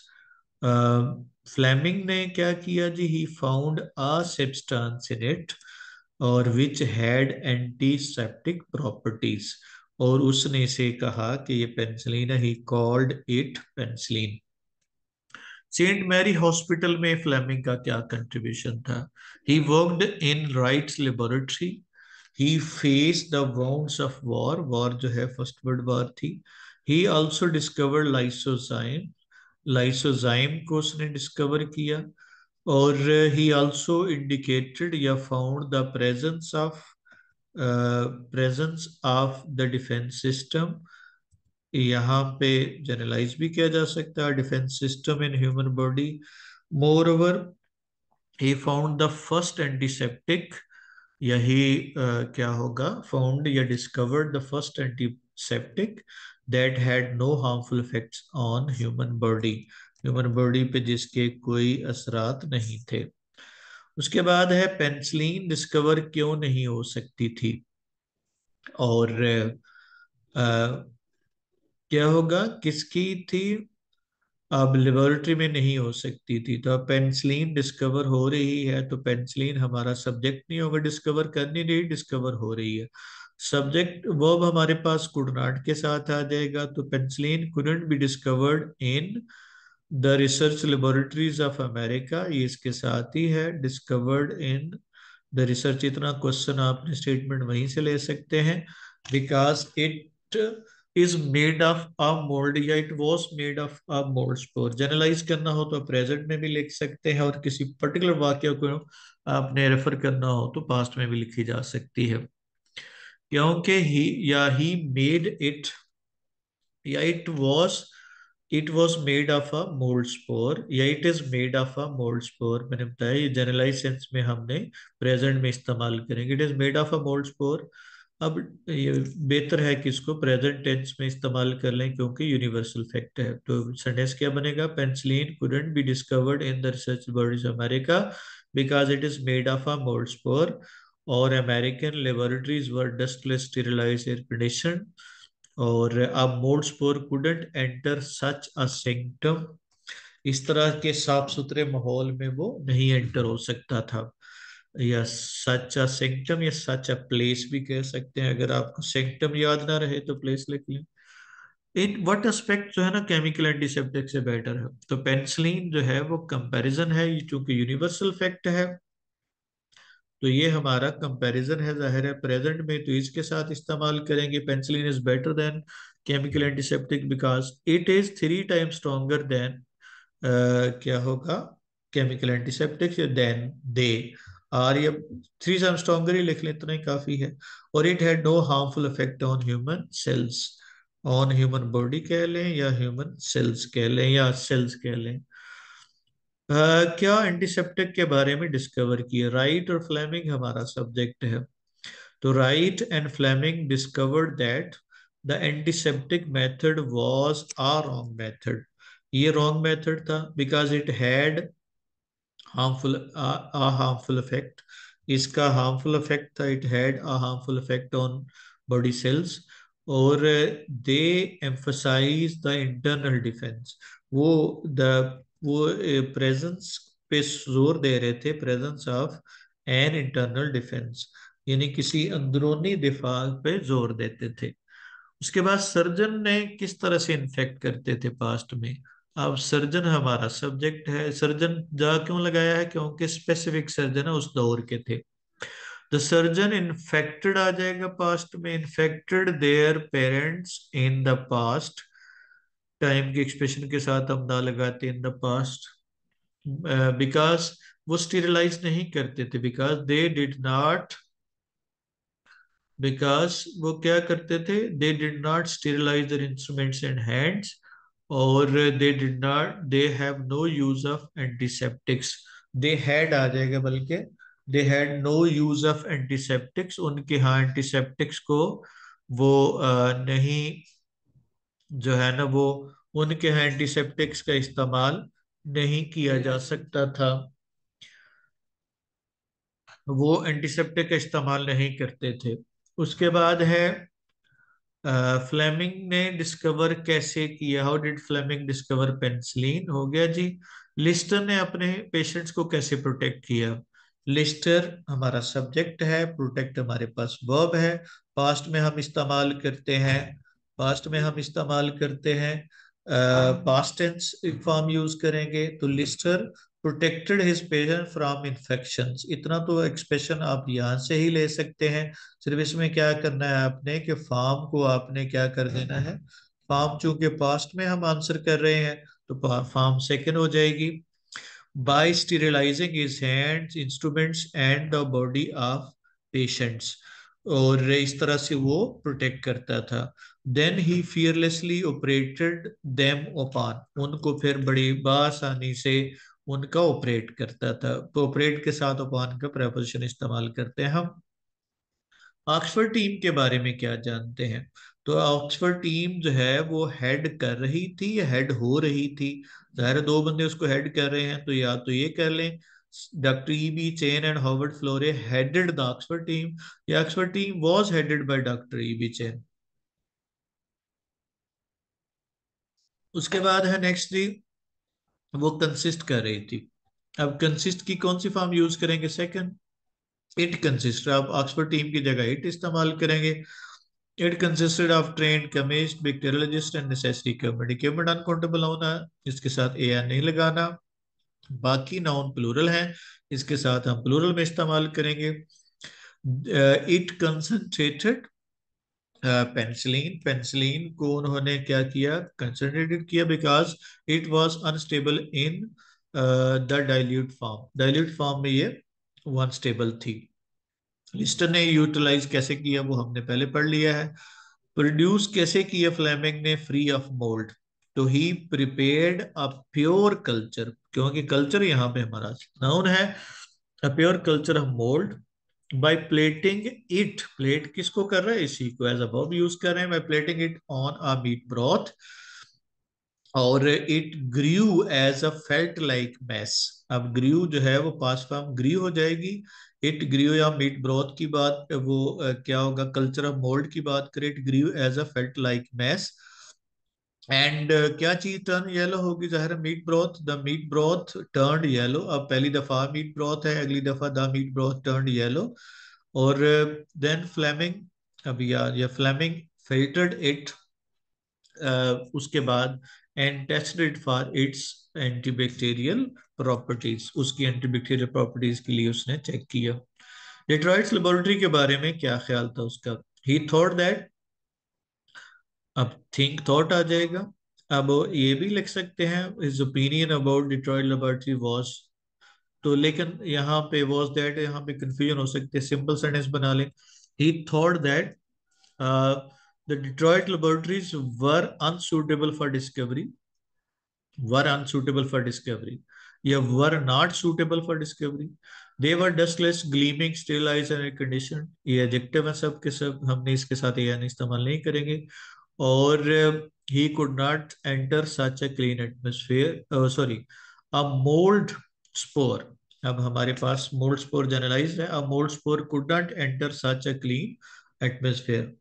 S1: Fleming ने क्या किया जी he found a substance in it और विच हैड एंटीसेप्टिक प्रॉपर्टीज और उसने से कहा कि ये है he called it penicillin Saint Mary hospital में फ्लेमिंग का क्या कंट्रीब्यूशन था he worked in Wright laboratory he face the wound of war war जो है फर्स्ट वर्ल्ड वॉर थी he also discover lysozyme lysozyme को उसने डिस्कवर किया और ही ऑल्सो इंडिकेटेड या found the presence of presence of the defence system यहाँ पे जनरलाइज भी किया जा सकता है defence system in human body moreover he found the first antiseptic यही uh, क्या होगा फाउंड या discovered the first antiseptic that had no harmful effects on human body human body पे जिसके कोई असरात नहीं थे उसके बाद है पेंसिलिन डिस्कवर क्यों नहीं हो सकती थी और क्या होगा किसकी थी अब लेबोरेटरी में नहीं हो सकती थी तो अब पेंसिलीन डिस्कवर हो रही है तो पेंसिलीन हमारा सब्जेक्ट नहीं होगा डिस्कवर करनी नहीं डिस्कवर हो रही है सब्जेक्ट वो अब हमारे पास कुडनाट के साथ आ जाएगा तो penicillin couldn't be discovered in the research laboratories of America ये इसके साथ ही है डिस्कवर्ड इन द रिसर्च इतना क्वेश्चन आपने स्टेटमेंट वहीं से ले सकते हैं because it is made of a mould या it was made of a mould spore generalise करना हो तो प्रेजेंट में भी लिख सकते हैं और किसी पर्टिकुलर वाक्य को आपने रेफर करना हो तो पास्ट में भी लिखी जा सकती है क्योंकि ही या ही मेड इट या it was it was made of a mould spore या it is made of a mould spore मैंने बताया ये जनरलाइज सेंस में हमने प्रेजेंट में इस्तेमाल करेंगे it is made of a mould spore अब ये बेहतर है कि इसको प्रेजेंट टेंस में इस्तेमाल कर लें क्योंकि यूनिवर्सल फैक्ट है तो सेंटेंस क्या बनेगा penicillin couldn't be discovered in the research bodies America because it is made of a mould spore और American laboratories were dustless sterilise air condition और अब mould spore couldn't enter such a sanctum इस तरह के साफ सुथरे माहौल में वो नहीं एंटर हो सकता था या सच अ सेंटम या सच अ प्लेस भी कह सकते हैं अगर आपको सेंटम याद ना रहे तो प्लेस लिख लें इन वट एस्पेक्ट जो है ना केमिकल एंटीसेप्टिक से बेटर है तो पेंसिलिन जो है वो कंपैरिजन है चूंकि यूनिवर्सल फैक्ट है तो ये हमारा कंपैरिजन है जाहिर है प्रेजेंट में तो इसके साथ इस्तेमाल करेंगे penicillin is better than chemical antiseptic because it is three time stronger than क्या होगा chemical antiseptic then they are three time stronger ही लिख लें इतना ही काफी है और it had no harmful effect on human cells on human body कह लें या ह्यूमन सेल्स कह लें या सेल्स कह लें Uh, क्या एंटीसेप्टिक के बारे में डिस्कवर किया राइट और फ्लेमिंग हमारा सब्जेक्ट है तो right and Fleming discover that the antiseptic method was a wrong method ये रॉन्ग मेथड था because it had harmful uh, a harmful effect iska harmful effect था it had a harmful effect on body cells or uh, they emphasize the internal defense wo the wo uh, presence pe zor de rahe the presence of an internal defense yani kisi अंदरूनी दिफा pe zor dete the uske baad surgeon ne kis tarah se infect karte the past mein अब surgeon हमारा subject है surgeon जा क्यों लगाया है क्योंकि स्पेसिफिक सर्जन है उस दौर के थे द सर्जन इन्फेक्टेड आ जाएगा पास्ट में infected their parents in the past time के एक्सप्रेशन के साथ हम ना लगाते इन द पास्ट बिकॉज वो स्टीरलाइज नहीं करते थे because they did not because वो क्या करते थे they did not sterilise their instruments and hands और they did not they have no use of antiseptics they had आ जाएगा बल्कि they had no use of antiseptics उनके यहाँ एंटीसेप्टिक्स को वो आ, नहीं जो है ना वो उनके यहाँ एंटीसेप्टिक्स का इस्तेमाल नहीं किया जा सकता था वो एंटीसेप्टिक का इस्तेमाल नहीं करते थे उसके बाद है फ्लेमिंग uh, ने डिस्कवर कैसे किया how did Fleming discover penicillin हो गया जी लिस्टर ने अपने पेशेंट्स को कैसे प्रोटेक्ट किया लिस्टर हमारा सब्जेक्ट है प्रोटेक्ट हमारे पास वर्ब है पास्ट में हम इस्तेमाल करते हैं पास्ट में हम इस्तेमाल करते हैं पास्ट टेंस फॉर्म यूज करेंगे तो Lister protected his patient from infection इतना तो एक्सप्रेशन आप यहाँ से ही ले सकते हैं सिर्फ इसमें क्या करना है आपने कि फॉर्म को आपने क्या कर देना है फॉर्म चूंकि पास्ट में हम आंसर कर रहे हैं तो फॉर्म सेकेंड हो जाएगी by sterilising his hands instruments and the body of patients और इस तरह से वो प्रोटेक्ट करता था then he fearlessly operated them upon उनको फिर बड़ी बासानी से उनका ऑपरेट करता था ऑपरेट तो के साथ अपान का प्रपोजिशन इस्तेमाल करते हैं हम ऑक्सफर्ड टीम के बारे में क्या जानते हैं तो ऑक्सफर्ड टीम जो है वो हेड कर रही थी या हेड हो रही थी ज़ाहिर दो बंदे उसको हेड कर रहे हैं तो या तो ये कर लें doctor E B E.B. And Howard Florey headed the Oxford team या Oxford team was headed by doctor E B Chain. उसके बाद है नेक्स्ट जी वो कंसिस्ट कर रही थी अब कंसिस्ट की कौन सी फॉर्म यूज करेंगे सेकंड इट कंसिस्ट आप ऑक्सफर्ड टीम की जगह इट इस्तेमाल करेंगे it consisted of train chemist bacteriologist and necessary equipment equipment uncountable होना इसके साथ ए आर नहीं लगाना बाकी नाउन प्लूरल हैं इसके साथ हम प्लूरल में इस्तेमाल करेंगे it uh, concentrated penicillin uh, penicillin को उन्होंने क्या किया कंसनट्रेटेड किया because it was unstable in the dilute form dilute form में ये वन स्टेबल थी लिस्टर ने यूटिलाइज कैसे किया वो हमने पहले पढ़ लिया है प्रोड्यूस कैसे किया फ्लेमिंग ने फ्री ऑफ मोल्ड तो he prepared a pure culture क्योंकि कल्चर यहाँ पे हमारा नाउन है a pure culture of mould by plating it plate किसको कर रहा है इसी को एज अ वर्ब यूज कर रहे हैं by plating it on a meat broth और it grew as a felt like mass अब ग्रू जो है वो पास फॉर्म ग्री हो जाएगी इट ग्रू या मीट ब्रॉथ की बात वो क्या होगा कल्चर ऑफ मोल्ड की बात करें it grew as a felt like mass and uh, क्या चीज टर्न येलो होगी जहर meat broth the meat broth turn yellow अब पहली दफा मीट ब्रोथ है अगली दफा the meat broth turn yellow और देन फ्लेमिंग अभी या फ्लेमिंग फिल्टर्ड इट उसके बाद and tested it for its antibacterial properties उसकी एंटीबैक्टीरियल प्रॉपर्टीज के लिए उसने चेक किया डिट्रॉइट्स लेबोरेटरी के बारे में क्या ख्याल था उसका ही थॉट दैट अब थिंक थॉट आ जाएगा अब ये भी लिख सकते हैं his opinion about Detroit laboratory was तो लेकिन यहाँ पे वॉज दैट यहाँ पे कंफ्यूजन हो सकती है सिंपल सेंटेंस बना लें he thought that the Detroit laboratories were unsuitable for discovery were unsuitable for discovery या were not suitable for discovery they were dustless gleaming sterilised and condition ये adjective है सब के सब हमने इसके साथ ए एन इस्तेमाल नहीं करेंगे और he could not enter such a clean atmosphere sorry a mould spore अब हमारे पास मोल्ड स्पोर जनरलाइज है a mould spore could not enter such a clean atmosphere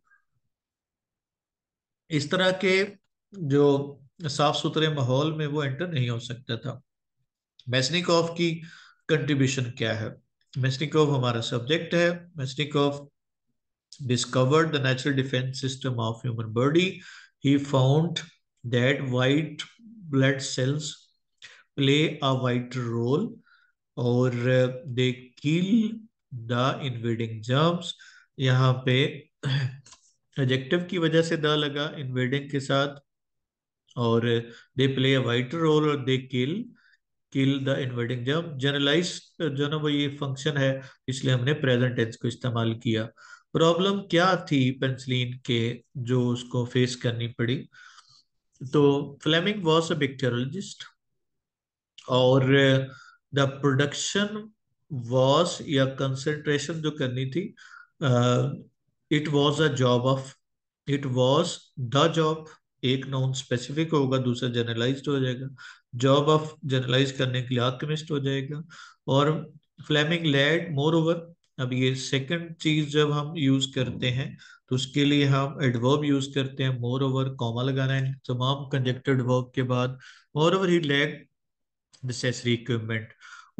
S1: इस तरह के जो साफ सुथरे माहौल में वो एंटर नहीं हो सकता था मेसनिकॉफ की कंट्रीब्यूशन क्या है मेसनिकॉफ हमारा सब्जेक्ट है मेसनिकॉफ discovered the natural defense system of human body, he found that white blood cells play a vital role or they kill the invading germs. यहाँ पे adjective की वजह से द लगा invading के साथ और they play a vital role or they kill kill the invading germ generalized जो ना वो ये function है इसलिए हमने present tense को इस्तेमाल किया प्रॉब्लम क्या थी पेंसिलीन के जो उसको फेस करनी पड़ी तो फ्लेमिंग वॉज अ बैक्टेरोलॉजिस्ट और द प्रोडक्शन वॉज या कंसेंट्रेशन जो करनी थी it was a job of it was the job एक नॉन स्पेसिफिक होगा दूसरा जनरलाइज हो जाएगा जॉब ऑफ जनरलाइज करने के लिए आर्किमिस्ट हो जाएगा और फ्लेमिंग लेड मोर ओवर अब ये सेकंड चीज जब हम यूज करते हैं तो उसके लिए हम एडवर्ब यूज करते हैं मोर ओवर कॉमा लगाना है तमाम कंजेक्टेड वर्ब के बाद moreover he lacked necessary equipment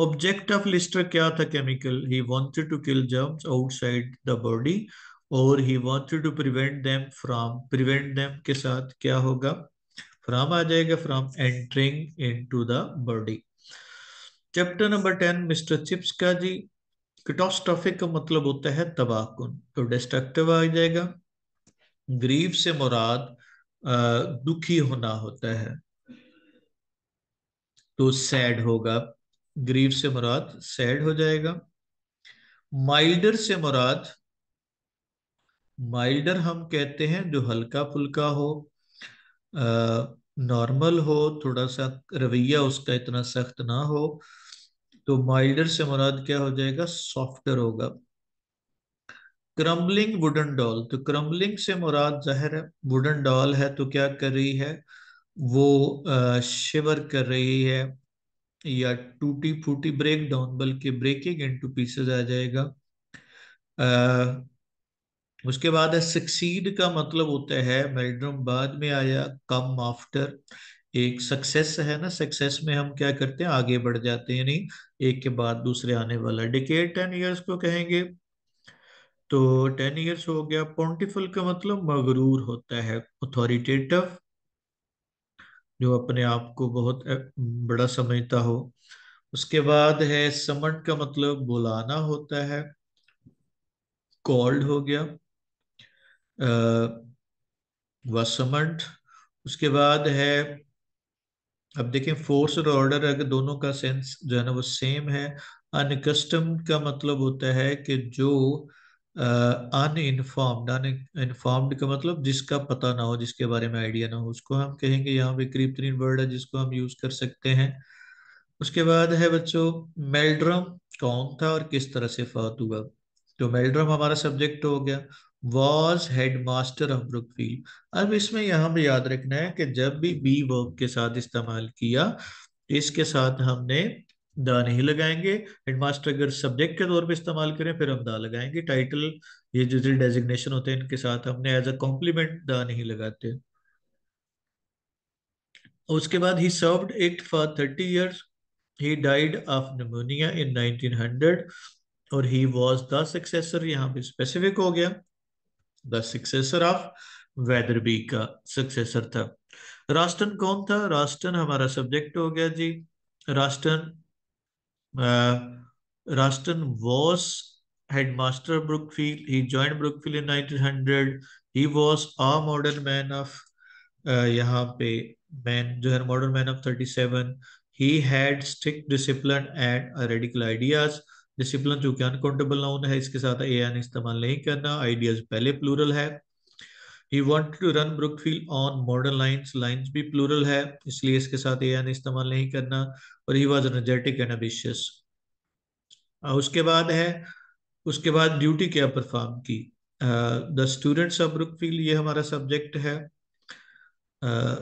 S1: object of Lister क्या था chemical he wanted to kill germs outside the body और he wanted to prevent them from prevent them के साथ क्या होगा फ्रॉम आ जाएगा from entering into the body chapter number ten Mister Chips का जी किटोस्टॉफिक का मतलब होता है तबाहकुन तो डिस्ट्रक्टिव आ जाएगा ग्रीव से मुराद दुखी होना होता है तो सैड होगा ग्रीव से मुराद सैड हो जाएगा माइल्डर से मुराद माइल्डर हम कहते हैं जो हल्का फुल्का हो नॉर्मल हो थोड़ा सा रवैया उसका इतना सख्त ना हो तो माइल्डर से मुराद क्या हो जाएगा सॉफ्टर होगा क्रम्बलिंग वुडन डॉल तो क्रम्बलिंग से मुराद जहर वुडन डॉल है तो क्या कर रही है वो शिवर कर रही है या टूटी फूटी ब्रेक डाउन बल्कि ब्रेकिंग इनटू पीसेस आ जाएगा आ, उसके बाद है सक्सीड का मतलब होता है मेल्ड्रम बाद में आया कम आफ्टर एक सक्सेस है ना सक्सेस में हम क्या करते हैं आगे बढ़ जाते हैं नहीं एक के बाद दूसरे आने वाला डिकेट टेन ईयर्स को कहेंगे तो टेन ईयर्स हो गया पॉन्टिफुल का मतलब मगरूर होता है अथॉरिटेटिव जो अपने आप को बहुत बड़ा समझता हो उसके बाद है समन का मतलब बुलाना होता है कॉल्ड हो गया अः वसमंट उसके बाद है अब देखें फोर्स और ऑर्डर अगर दोनों का सेंस जो है ना वो सेम है अनकस्टम का मतलब होता है कि जो अन अन इनफॉर्म्ड का मतलब जिसका पता ना हो जिसके बारे में आइडिया ना हो उसको हम कहेंगे यहाँ पे करीब तरीन वर्ड है जिसको हम यूज कर सकते हैं उसके बाद है बच्चों मेल्ड्रम कौन था और किस तरह से फात हुआ तो मेल्ड्रम हमारा सब्जेक्ट हो गया was head master of Brookfield अब इसमें यहाँ भी याद रखना है कि जब भी बी वर्ब के साथ इस्तेमाल किया इसके साथ हमने दा नहीं लगाएंगे हेडमास्टर अगर सब्जेक्ट के तौर पे इस्तेमाल करें फिर हम दा लगाएंगे टाइटल ये जो डेजिग्नेशन होते हैं इनके साथ हमने एज अ कॉम्प्लीमेंट दा नहीं लगाते उसके बाद he served act for thirty years he died of pneumonia in 1900 और ही वाज द सक्सेसर यहाँ पे स्पेसिफिक हो गया द सक्सेसर ऑफ वेदरबी का सक्सेसर था रास्टन कौन था रास्टन हमारा सब्जेक्ट हो गया जी Ralston Ralston was headmaster Brookfield he join Brookfield in 1900 he was a modern man of यहाँ पे मैन जो है modern man of 37 he had strict discipline and radical ideas discipline चूंकि अनकाउंटेबल नाउन है इसके साथ ए एन इस्तेमाल नहीं करना आइडियाज पहले प्लूरल है he want to run Brookfield on modern lines lines भी प्लूरल है इसलिए इसके साथ ए एन इस्तेमाल नहीं करना और he was energetic and ambitious उसके बाद है उसके बाद ड्यूटी क्या परफॉर्म की द स्टूडेंट्स ऑफ ब्रुकफील्ड ये हमारा सब्जेक्ट है uh,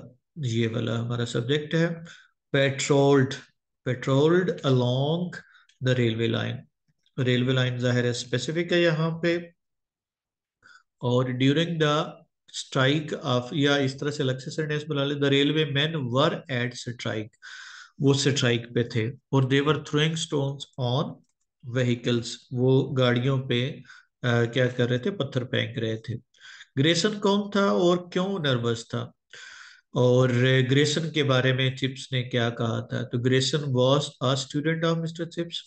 S1: ये वाला हमारा सब्जेक्ट है patrolled patrolled along the railway line railway line जाहिर है स्पेसिफिक है यहाँ पे और ड्यूरिंग द स्ट्राइक ऑफ या इस तरह से अलग से सेंटेंस बना ले the railway man were at strike वो स्ट्राइक पे थे और they were throwing stones on vehicles वो गाड़ियों पे आ, क्या कर रहे थे पत्थर फेंक रहे थे ग्रेसन कौन था और क्यों नर्वस था और ग्रेसन के बारे में चिप्स ने क्या कहा था तो Grayson was a student of Mister Chips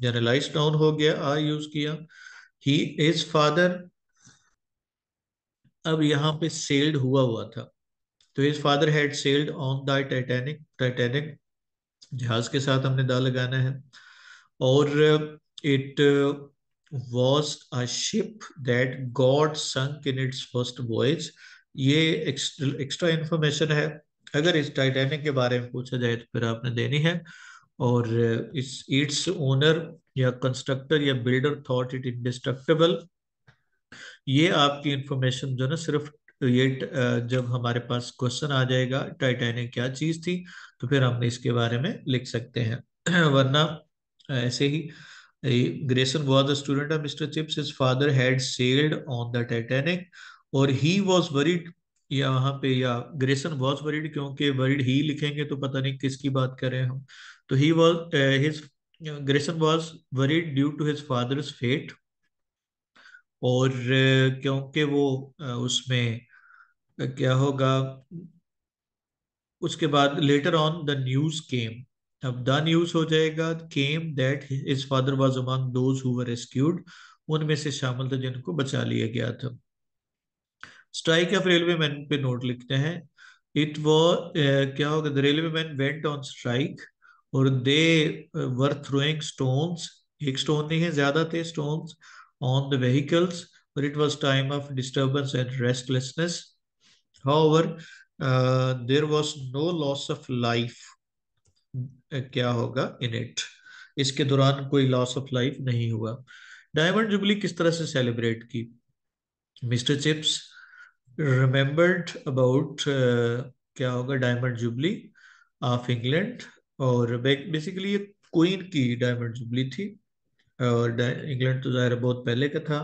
S1: generalise down हो गया आ यूज किया ही इज फादर अब यहाँ पे सेल्ड हुआ हुआ था तो his father had sailed on the Titanic Titanic जहाज के साथ हमने दा लगाना है और it was a ship that got sunk in its first voyage ये एक्स्ट्रा इंफॉर्मेशन है अगर इस टाइटैनिक के बारे में पूछा जाए तो फिर आपने देनी है और इस इट्स ओनर या कंस्ट्रक्टर या बिल्डर थॉट इट इंडिस्ट्रक्टेबल ये आपकी इंफॉर्मेशन जो ना सिर्फ ये जब हमारे पास क्वेश्चन आ जाएगा टाइटैनिक क्या चीज थी तो फिर हम इसके बारे में लिख सकते हैं वरना ऐसे ही Grayson was the student of Mister Chips His father had sailed on the और ही वॉज वरीड या वहां पे या ग्रेसन वॉज वरीड क्योंकि वरीड ही लिखेंगे तो पता नहीं किसकी बात कर रहे हैं हम तो he was his Grayson was worried due to his father's fate और uh, क्योंकि वो uh, उसमें uh, क्या होगा उसके बाद later on the news came अब द न्यूज हो जाएगा came that his father was among those who rescued उनमें से शामिल था जिनको बचा लिया गया था स्ट्राइक ऑफ रेलवे मैन पे नोट लिखते हैं इट वो uh, क्या होगा the railway man went on strike और दे वर थ्रोइंग स्टोन्स एक स्टोन नहीं है ज्यादा थे स्टोन्स ऑन द व्हीकल्स और it was time of disturbance and restlessness however there was no loss of life क्या होगा इन इट इसके दौरान कोई लॉस ऑफ लाइफ नहीं हुआ डायमंड जुबली किस तरह से सेलिब्रेट की Mister Chips remembered about uh, क्या होगा डायमंड जुबली ऑफ इंग्लैंड और बेसिकली ये क्वीन की डायमंड जुबली थी और इंग्लैंड तो ज़ाहिर बहुत पहले का था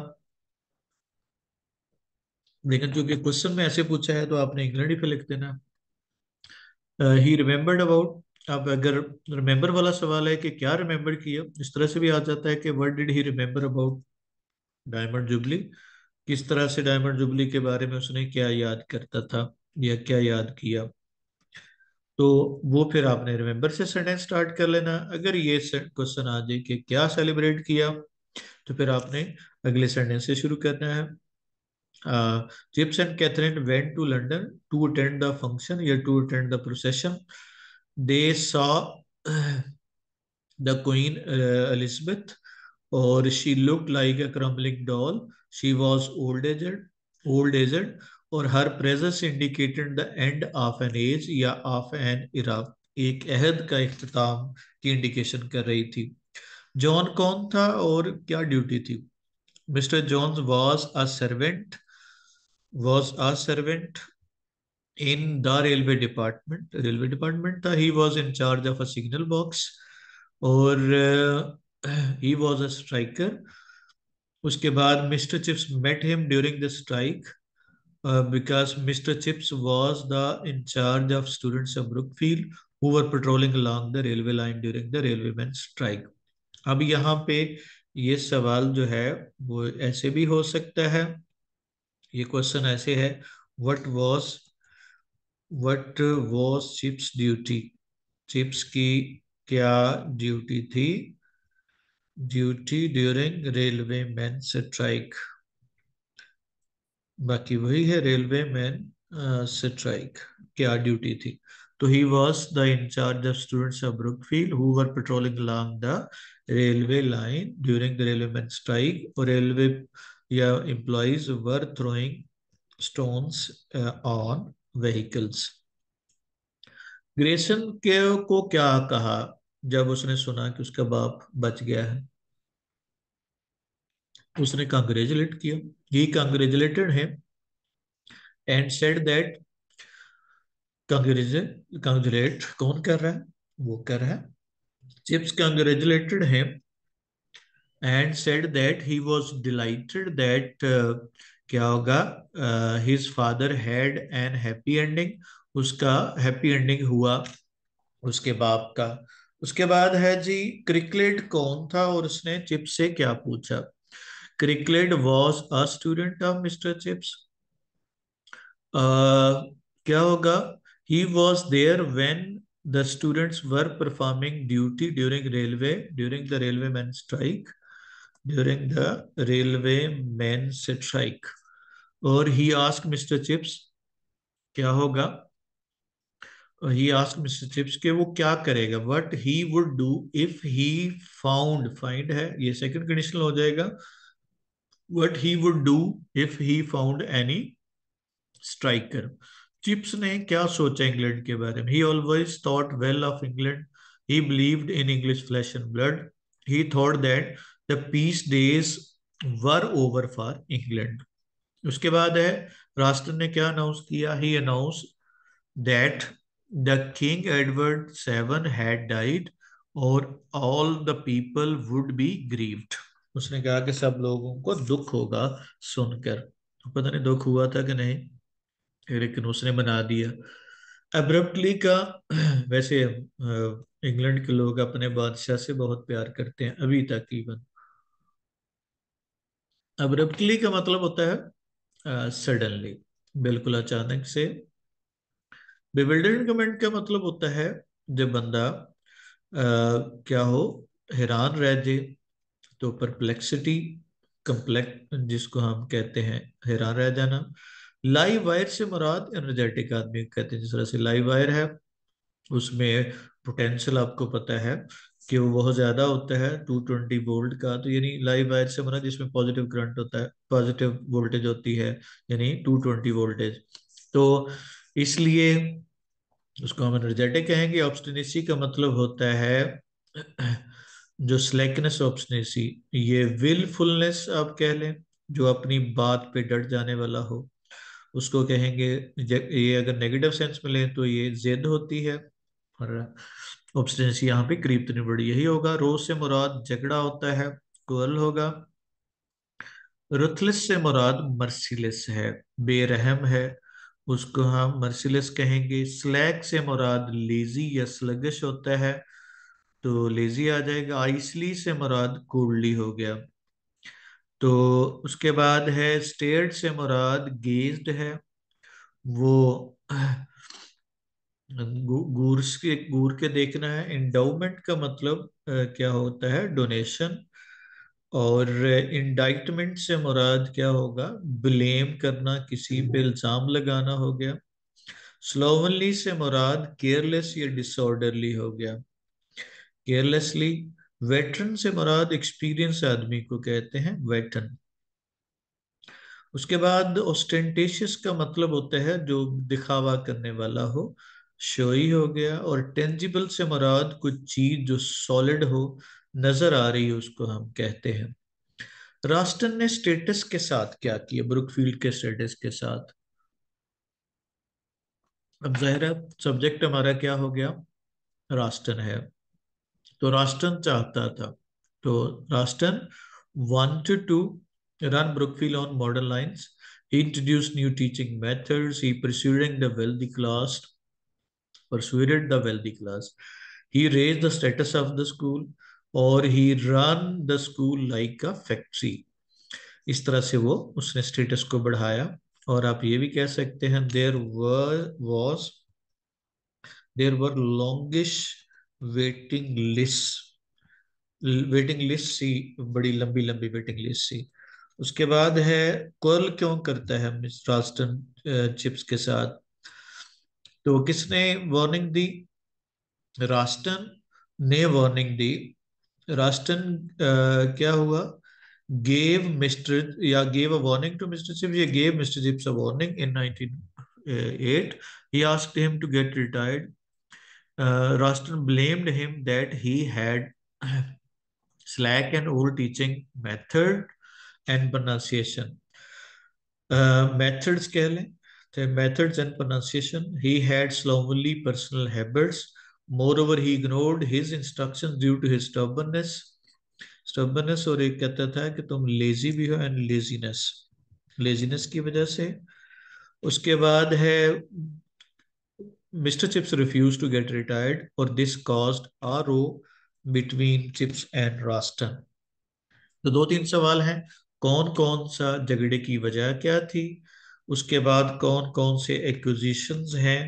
S1: लेकिन चूंकि क्वेश्चन में ऐसे पूछा है तो आपने इंग्लैंड ही पे लिख देना ही रिमेम्बर्ड अबाउट अब अगर रिमेम्बर वाला सवाल है कि क्या रिमेम्बर किया इस तरह से भी आ जाता है कि what did he remember about diamond jubilee किस तरह से डायमंड जुबली के बारे में उसने क्या याद करता था या क्या याद किया तो वो फिर आपने रिमेंबर से सेंटेंस स्टार्ट कर लेना अगर ये क्वेश्चन आ जाए कि क्या सेलिब्रेट किया तो फिर आपने अगले सेंटेंस से शुरू करना है Chips and Katherine went to London to attend the function या to attend the procession they saw the queen Elizabeth और she look like a crumbling doll she was old aged old aged और her presence indicated the end of an age या of an era. एक अहद का अख्ताम की indication कर रही थी जॉन कौन था और क्या ड्यूटी थी Mister Johns was a servant was a servant in the railway department railway department था he was in charge of a signal box और ही वॉज अ स्ट्राइकर उसके बाद Mister Chips met him during the strike because Mister Chips was the in charge of students of Brookfield who were patrolling along the railway line during the railway man strike अब यहाँ पे ये सवाल जो है वो ऐसे भी हो सकता है ये क्वेश्चन ऐसे है what was what was Chips duty Chips की क्या ड्यूटी थी duty during railway man strike बाकी वही है रेलवे मैन स्ट्राइक क्या ड्यूटी थी तो he was the in charge of students of Brookfield who were patrolling long the railway line during the railway man strike और रेलवे या employees were throwing stones on vehicles ग्रेसन के को क्या कहा जब उसने सुना कि उसका बाप बच गया है उसने कंग्रेजुलेट किया he congratulated him and said that congratulate कौन कर रहा है वो कर रहा है Chips congratulated him and said that he was delighted that क्या होगा his father had an happy ending उसका हैप्पी एंडिंग हुआ उसके बाप का उसके बाद है जी क्रिकलेट कौन था और उसने चिप से क्या पूछा क्रिकलेट was a student of Mister Chips क्या होगा he was there when the student were performing duty during railway during the railway man strike during the railway man strike और ही आस्क मिस्टर चिप्स क्या होगा he ask mister chips के वो क्या करेगा but he would do if he found find है ये second condition हो जाएगा what he would do if he found any striker. Chips ने क्या सोचा इंग्लैंड के बारे में he always thought well of England he believed in English flesh and blood he thought that the peace days were over for England उसके बाद है राष्ट्र ने क्या अनाउंस किया he announce that the king Edward seven had died और all the people would be grieved उसने कहा कि सब लोगों को दुख होगा सुनकर तो पता नहीं दुख हुआ था कि नहीं लेकिन उसने मना दिया अब्रप्टली का वैसे इंग्लैंड के लोग अपने बादशाह से बहुत प्यार करते हैं अभी तक इवन अब्रप्टली का मतलब होता है सडनली बिल्कुल अचानक से बिबिल्डर कमेंट का मतलब होता है जब बंदा आ, क्या हो हैरान रह जाए तो परप्लेक्सिटी कम्प्लेक्स जिसको हम कहते हैं हैरान रह जाना लाइव वायर से मुराद एनर्जेटिक आदमी कहते हैं जिस तरह से लाइव वायर है उसमें पोटेंशियल आपको पता है कि वो बहुत ज़्यादा होता है 220 वोल्ट का तो यानी लाइव वायर से मुराद जिसमें पॉजिटिव करंट होता है पॉजिटिव वोल्टेज होती है यानी 220 वोल्टेज तो इसलिए उसको हम एनर्जेटिक कहेंगे ऑप्शन का मतलब होता है जो स्लैकनेस ऑब्सनेसी ये विलफुलनेस आप कह लें जो अपनी बात पे डट जाने वाला हो उसको कहेंगे ये अगर नेगेटिव सेंस में लें तो ये जिद होती है और ऑब्सटेंसी यहाँ पे करीब तो नहीं बड़ी यही होगा रोज से मुराद झगड़ा होता है कोल होगा रुथलेस से मुराद मर्सीलेस है बेरहम है उसको हम मर्सीलेस कहेंगे स्लैक से मुराद लेजी या स्लगिश होता है तो लेजी आ जाएगा आइसली से मुराद कोल्डली हो गया तो उसके बाद है स्टेड से मुराद गेज्ड है वो गूर के गूर के देखना है इंडाउमेंट का मतलब क्या होता है डोनेशन और इंडाइटमेंट से मुराद क्या होगा ब्लेम करना किसी पे इल्ज़ाम लगाना हो गया स्लोवनली से मुराद केयरलेस या डिसऑर्डरली हो गया केयरलेसली वेटरन से मुराद एक्सपीरियंस आदमी को कहते हैं वेटरन उसके बाद ऑस्टेंटेशियस का मतलब होता है जो दिखावा करने वाला हो शोई हो गया और टेंजिबल से मुराद कुछ चीज जो सॉलिड हो नजर आ रही है उसको हम कहते हैं रास्टन ने स्टेटस के साथ क्या किया ब्रुकफील्ड के स्टेटस के साथ अब जाहिर है सब्जेक्ट हमारा क्या हो गया रास्टन है तो राष्ट्रन चाहता था तो राष्ट्रन wanted to run Brookfield on modern lines. He introduced new teaching methods. He pursued the wealthy class. Persuaded the wealthy class. He raised the status of the school और he run the school like a factory इस तरह से वो उसने status को बढ़ाया और आप ये भी कह सकते हैं there were was there were longish waiting list waiting list सी बड़ी लंबी लंबी वेटिंग लिस्ट सी उसके बाद है कर्ल क्यों करता है मिस रास्टन चिप्स के साथ तो किसने वार्निंग दी रास्टन ने वार्निंग दी रास्टन क्या हुआ गेव मिस्टर या gave a warning to Mister Chips या gave Mister Chips a warning in 1908. He asked him to get retired uh, Ruston blamed him that he had slack and old teaching method and pronunciation. Uh, methods कह लें the methods and pronunciation. He had slovenly personal habits. Moreover, he ignored his instructions due to his stubbornness. Stubbornness और एक कहता था कि तुम lazy भी हो and laziness. Laziness की वजह से उसके बाद है Mr. Chips refused to get retired, or this caused RO between Chips and Raston. तो दो तीन सवाल हैं कौन कौन सा झगड़े की वजह क्या थी उसके बाद कौन कौन से एक्विजिशन हैं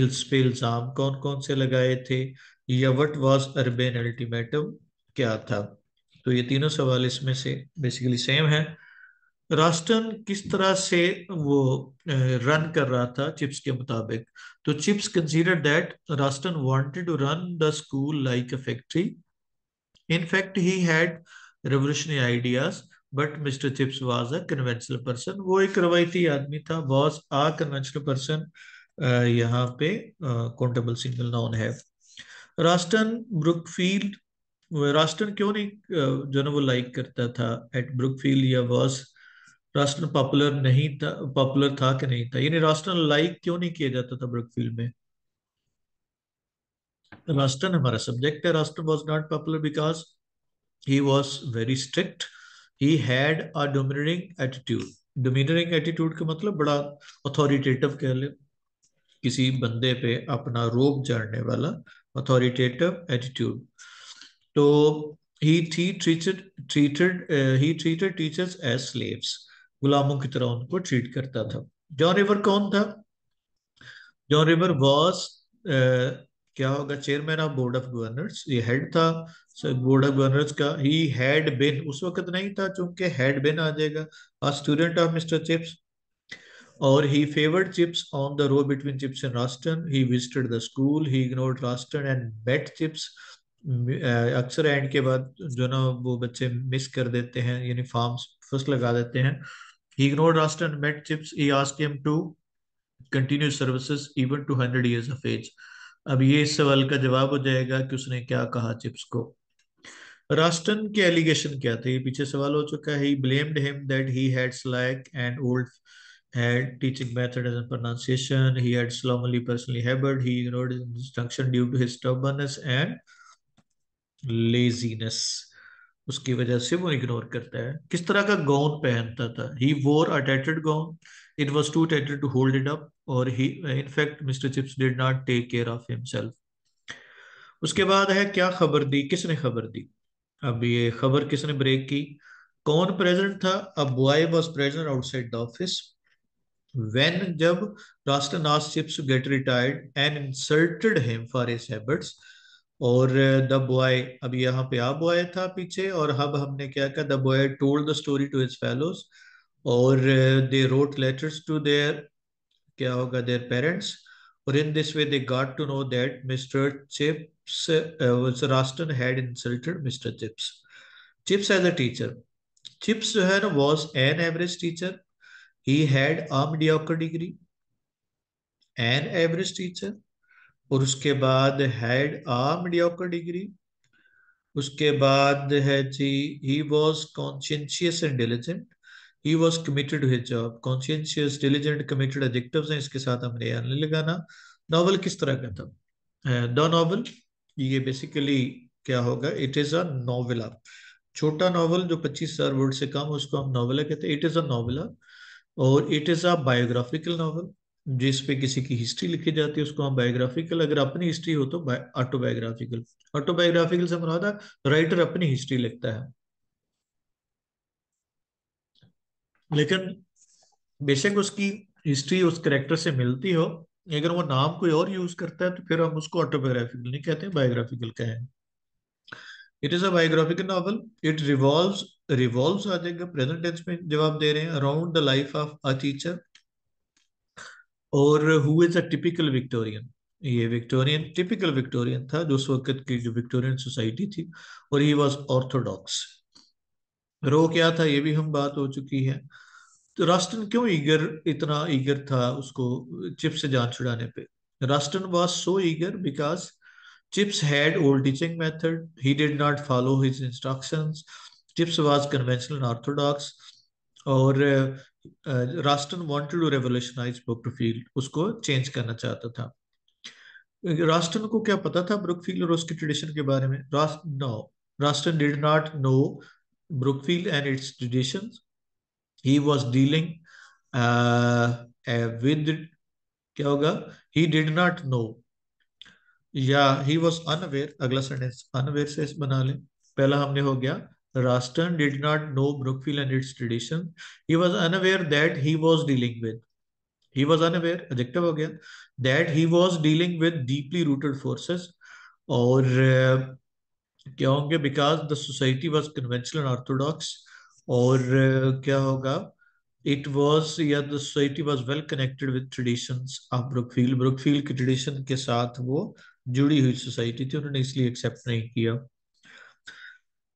S1: इस पे इल्ज़ाम कौन कौन से लगाए थे या वट वॉज अर्बेन अल्टीमेटम क्या था तो ये तीनों सवाल इसमें से बेसिकली सेम है रास्टन किस तरह से वो रन कर रहा था चिप्स के मुताबिक तो Chips consider that Ruston wanted to run the school like a factory in fact he had revolutionary ideas but mr chips was a conventional person वो एक रवायती आदमी था was अ कन्वेंशनल पर्सन यहाँ पे countable सिंगल नाउन है रास्टन Brookfield रास्टन क्यों नहीं जो ना वो लाइक करता था एट ब्रुकफील्ड या वॉस राष्ट्रन पॉपुलर नहीं था पॉपुलर था कि नहीं था यानी राष्ट्रन लाइक क्यों नहीं किया जाता था ब्रुकफील्ड में राष्ट्रन हमारा सब्जेक्ट है Ruston was not popular because he was very strict he had a dominating attitude dominating attitude का मतलब बड़ा अथॉरिटेटिव कह ले किसी बंदे पे अपना रोप जड़ने वाला अथॉरिटेटिव एटीट्यूड तो ही थी treated treated he treated teachers as slaves गुलामों की तरह उनको ट्रीट करता था जॉन रिवर कौन था जॉन रिवर वॉज क्या होगा chairman of board of governors ये हेड था बोर्ड ऑफ गवर्नर्स का ही हैड बिन उस वक्त नहीं था चूंकि हेड बिन आ जाएगा आ स्टूडेंट ऑफ मिस्टर चिप्स और he favoured Chips on the row between Chips and Ruston he visited the school he ignored Ruston and met Chips अक्सर एंड के बाद जो ना वो बच्चे मिस कर देते हैं यूनिफॉर्म्स फर्स्ट लगा देते हैं He ignored Rastan met Chips. He asked him to continue services even to 100 years of age. अब ये इस सवाल का जवाब हो जाएगा कि उसने क्या कहा चिप्स को रास्टन के एलिगेशन क्या थे पीछे सवाल हो चुका है blamed him that he had slack and old had teaching methods and pronunciation. He had slovenly personally habit. He ignored instruction due to his stubbornness and laziness. उसकी वजह से वो इग्नोर करता है किस तरह का गाउन पहनता था ही वोर अ टेटेड gown it was to टेटेड to hold it up और ही in fact mister chips did not take care of himself उसके बाद है क्या खबर दी किसने खबर दी अब ये खबर किसने ब्रेक की कौन प्रेजेंट था अब boy was present outside the office when जब रास्टनाथ Chips get retired and insulted him for his habits और द बॉय अब यहाँ पे आ बॉय था पीछे और हब हमने क्या कहा the boy told the story to his fellows और they wrote letters to their क्या होगा देयर पेरेंट्स और in this way they got to know that Mister Chips Ruston had insulted Mister Chips Chips as a teacher Chips जो है ना was an average teacher he had a degree an average teacher और उसके बाद had uh mediocre degree उसके बाद है जी he was conscientious and diligent he was committed to job conscientious diligent committed adjectives हैं इसके साथ हमने यार नहीं लगाना नॉवल किस तरह का था द uh, नॉवल ये बेसिकली क्या होगा इट इज अ नॉवेला छोटा नॉवल जो पच्चीस हजार वर्ड से कम उसको हम नॉवेला कहते हैं इट इज अ नॉवेला और it is a biographical novel जिस पे किसी की हिस्ट्री लिखी जाती है उसको हम बायोग्राफिकल अगर अपनी हिस्ट्री हो तो ऑटोबायोग्राफिकल ऑटोबायोग्राफिकल से है राइटर अपनी हिस्ट्री लिखता है लेकिन बेशक उसकी हिस्ट्री उस करेक्टर से मिलती हो अगर वो नाम कोई और यूज करता है तो फिर हम उसको ऑटोबायोग्राफिकल नहीं कहते बायोग्राफिकल कहें it is a biographical novel it revolve revolve आ जाएगा प्रेजेंट टेंस में जवाब दे रहे हैं around the life of a teacher और who is a typical Victorian ये विक्टोरियन टिपिकल विक्टोरियन था जो उस वक्त की जो विक्टोरियन सोसाइटी थी और ही वॉज ऑर्थोडॉक्स रो क्या था ये भी हम बात हो चुकी है तो रास्टन क्यों ईगर इतना ईगर था उसको चिप्स से जान छुड़ाने पे Ruston was so eager because Chips had old teaching method. He did not follow his instructions. Chips was conventional orthodox और Ruston wanted to revolutionise Brookfield उसको चेंज करना चाहता था रास्टन को क्या पता था ब्रुकफील्ड और उसकी ट्रेडिशन के बारे में Ruston did not know Brookfield and its tradition he was dealing with क्या होगा ही डिड नॉट नो या ही वॉज अनअवेयर अगला सेंटेंस अनअवेयर से बना ले पहला हमने हो गया Rastan did not know Brookfield and its tradition. He was unaware that he was dealing with. He was unaware, adjective again, that he was dealing with deeply rooted forces. Or क्या होंगे the society was conventional and orthodox. Or क्या होगा it was या the society was well connected with traditions of Brookfield Brookfield की tradition के साथ वो जुड़ी हुई सोसाइटी थी उन्होंने इसलिए एक्सेप्ट नहीं किया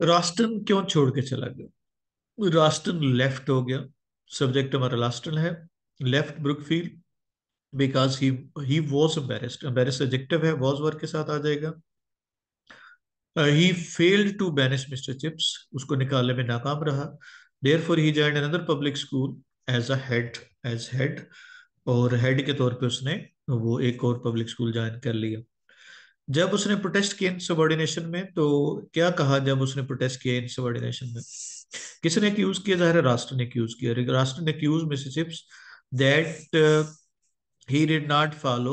S1: रास्टन क्यों छोड़ के चला गया रास्टन लेफ्ट हो गया सब्जेक्ट हमारा रास्टन है left Brookfield because he he was embarrassed embarrassed adjective है वॉज वर्क के साथ आ जाएगा he failed to banish Mister Chips उसको निकालने में नाकाम रहा therefore he join another public school as a head as head और हेड के तौर पे उसने वो एक और पब्लिक स्कूल ज्वाइन कर लिया जब उसने प्रोटेस्ट किया इन सबॉर्डिनेशन में तो क्या कहा जब उसने प्रोटेस्ट किया इन सबॉर्डिनेशन में किसने अक्यूज किया जाहिर राष्ट्र ने अक्यूज किया राष्ट्र ने accuse Mister Chips that he did not follow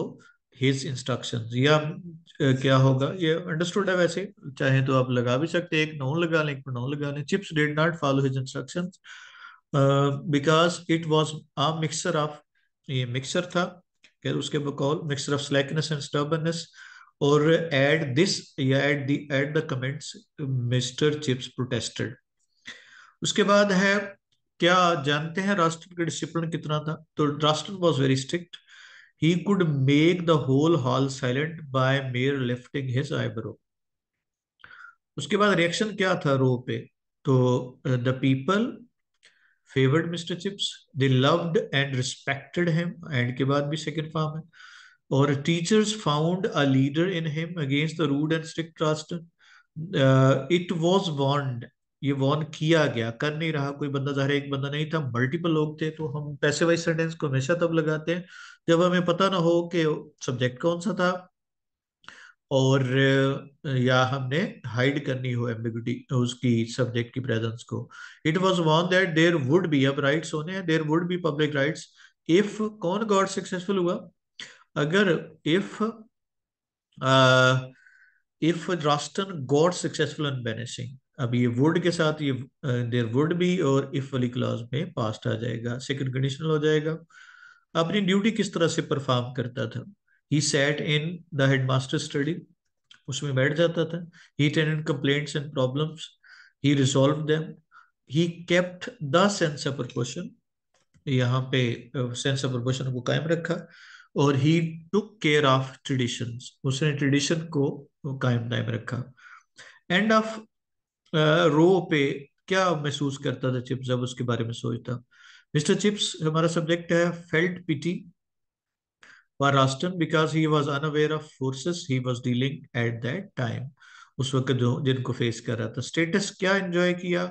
S1: his instruction या uh, क्या होगा ये अंडरस्टूड है वैसे चाहे तो आप लगा भी सकते एक नौ लगा लें एक नौ लगा लें Chips did not follow his instruction because it was a mixture of ये मिक्सर था उसके बकौल mixture of slackness and stubbornness और add दिस या add the add the comments Mr. Chips protested उसके बाद है क्या जानते हैं राष्ट्र का डिसिप्लिन कितना था तो राष्ट्र was very strict he could make the whole hall silent by mere lifting his eyebrow उसके बाद रिएक्शन क्या था रो पे तो the people favoured Mister Chips they loved and respected him and के बाद भी सेकंड फॉर्म है Or teachers found a leader in him against the rude and strict trust. Uh, it was warned. ये warn किया गया कर नहीं रहा कोई बंदा जाहिर एक बंदा नहीं था मल्टीपल लोग थे तो हम पैसे वाइज सेंटेंस को हमेशा तब लगाते हैं जब हमें पता ना हो कि सब्जेक्ट कौन सा था और uh, या हमने हाइड करनी हो एम्बिगुटी उसकी सब्जेक्ट की प्रेजेंस को it was won that there would be अब राइट्स होने हैं there would be public riots if कौन गॉड सक्सेसफुल हुआ अगर if if Ruston got successful in banishing अब ये वुड के साथ ये देर वुड भी और इफ वाली क्लॉज में पास्ट आ जाएगा सेकंड कंडीशनल हो जाएगा अपनी ड्यूटी किस तरह से परफॉर्म करता था he set in the headmaster study उसमें बैठ जाता था he tended complaints and problems he resolve them he kept the sense of proportion यहाँ पे सेंस ऑफ प्रपोर्शन को कायम रखा और he took care of tradition उसने ट्रेडिशन को कायम दायम रखा एंड ऑफ रो पे क्या महसूस करता था चिप्स जब उसके बारे में सोचता मिस्टर चिप्स हमारा सब्जेक्ट है felt pity for Ruston because he was unaware of forces he was dealing at that time उस वक्त जो जिनको फेस कर रहा था स्टेटस क्या एंजॉय किया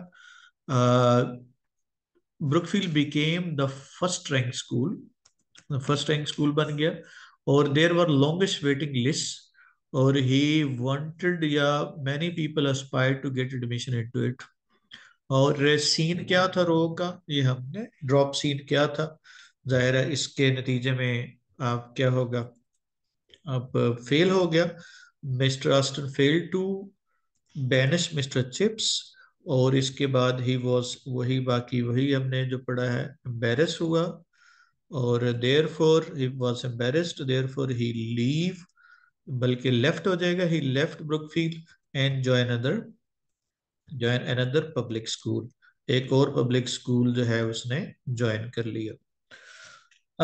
S1: Brookfield became the first rank school first time school बन गया और there were longest waiting list और ही वॉन्टेड या many people aspire to get admission into it और सीन क्या था रोग का ये हमने ड्रॉप सीन क्या था जाहिर है इसके नतीजे में आप क्या होगा आप फेल हो गया मिस्टर आस्टन fail to banish Mister Chips और इसके बाद ही वॉज वही बाकी वही हमने जो पढ़ा है एम्बेरस हुआ और therefore he was embarrassed therefore he leave बल्कि लेफ्ट हो जाएगा he left Brookfield and join other join another public school एक और पब्लिक स्कूल जो है उसने ज्वाइन कर लिया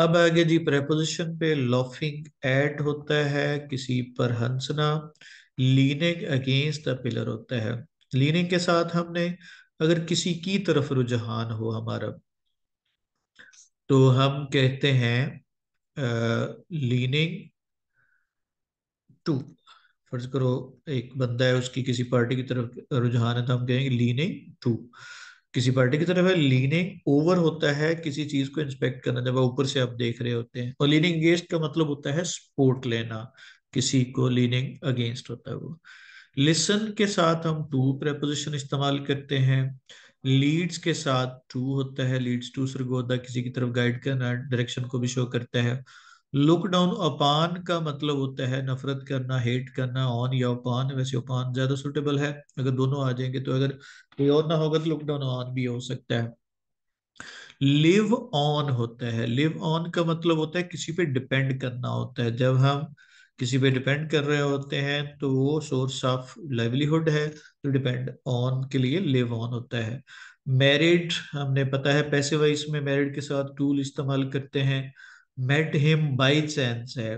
S1: अब आगे जी प्रेपोजिशन पे लॉफिंग एट होता है किसी पर हंसना लीनिंग अगेंस्ट द पिलर होता है लीनिंग के साथ हमने अगर किसी की तरफ रुझान हो हमारा तो हम कहते हैं लीनिंग टू फर्ज करो एक बंदा है उसकी किसी पार्टी की तरफ रुझान है तो हम कहेंगे लीनिंग टू किसी पार्टी की तरफ है लीनिंग ओवर होता है किसी चीज को इंस्पेक्ट करना जब ऊपर से आप देख रहे होते हैं और लीनिंग अगेंस्ट का मतलब होता है सपोर्ट लेना किसी को लीनिंग अगेंस्ट होता है वो लिसन के साथ हम टू प्रेपोजिशन इस्तेमाल करते हैं लीड्स के साथ टू होता है लीड्स टू सरगोदा को किसी की तरफ गाइड करना डायरेक्शन को भी शो करता है लुक डाउन अपान का मतलब होता है नफरत करना हेट करना ऑन या अपान वैसे अपान ज्यादा सुटेबल है अगर दोनों आ जाएंगे तो अगर कोई और ना होगा तो लुक डाउन ऑन भी हो सकता है लिव ऑन होता है लिव ऑन का मतलब होता है किसी पे डिपेंड करना होता है जब हम किसी पे डिपेंड कर रहे होते हैं तो वो सोर्स ऑफ लाइवलीहुड है तो डिपेंड ऑन के लिए लिव ऑन होता है मैरिड हमने पता है पैसे वाइज में मैरिड के साथ टूल इस्तेमाल करते हैं मेट हिम बाई चांस है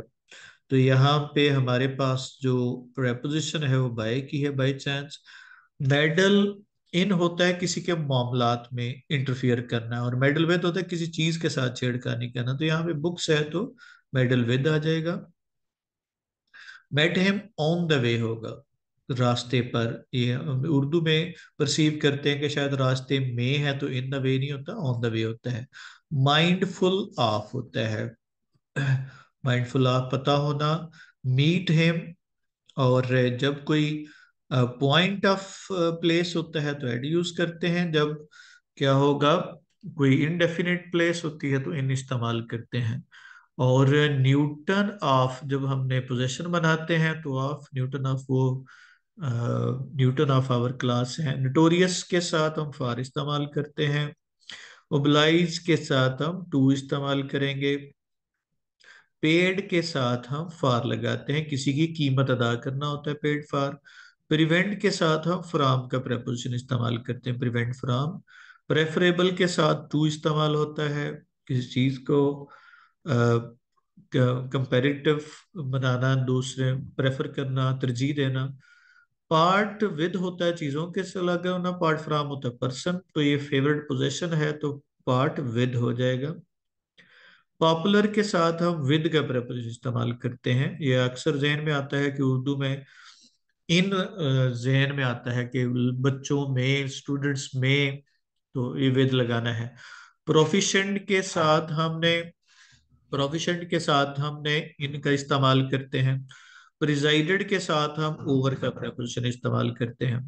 S1: तो यहाँ पे हमारे पास जो प्रपोजिशन है वो बाय की है बाई चांस मेडल इन होता है किसी के मामला में इंटरफियर करना और मेडल विद होता है किसी चीज के साथ छेड़खानी करना तो यहाँ पे बुक्स है तो मेडल विद आ जाएगा met him on the way होगा रास्ते पर ये उर्दू में परसीव करते हैं कि शायद रास्ते में है तो इन द वे नहीं होता ऑन द वे होता है माइंडफुल ऑफ होता है माइंडफुल ऑफ पता होना मीट हिम और जब कोई पॉइंट ऑफ प्लेस होता है तो एड यूज करते हैं जब क्या होगा कोई इनडेफिनेट प्लेस होती है तो इन इस्तेमाल करते हैं और न्यूटन ऑफ जब हमने पोजेशन बनाते हैं तो ऑफ न्यूटन ऑफ वो न्यूटन ऑफ आवर क्लास है नोटोरियस के साथ हम फार इस्तेमाल करते हैं ओबलाइज के साथ हम टू इस्तेमाल करेंगे पेड के साथ हम फार लगाते हैं किसी की कीमत अदा करना होता है पेड फार प्रिवेंट के साथ हम फ्राम का प्रपोजिशन इस्तेमाल करते हैं प्रिवेंट फ्राम प्रेफरेबल के साथ टू इस्तेमाल होता है किसी चीज को कंपेरेटिव बनाना दूसरे प्रेफर करना तरजीह देना पार्ट विद होता है चीज़ों के से अलग है ना पार्ट फ्राम होता है पर्सन तो ये फेवरेट पोजिशन है तो पार्ट विद हो जाएगा पॉपुलर के साथ हम विद का प्रपोजिशन इस्तेमाल करते हैं यह अक्सर जहन में आता है कि उर्दू में इन जहन में आता है कि बच्चों में स्टूडेंट्स में तो ये विद लगाना है प्रोफिशेंट के साथ हमने प्रोफिशेंट के साथ हमने इनका इस्तेमाल करते हैं प्रिजाइडेड के साथ हम ओवर का प्रपोजिशन इस्तेमाल करते हैं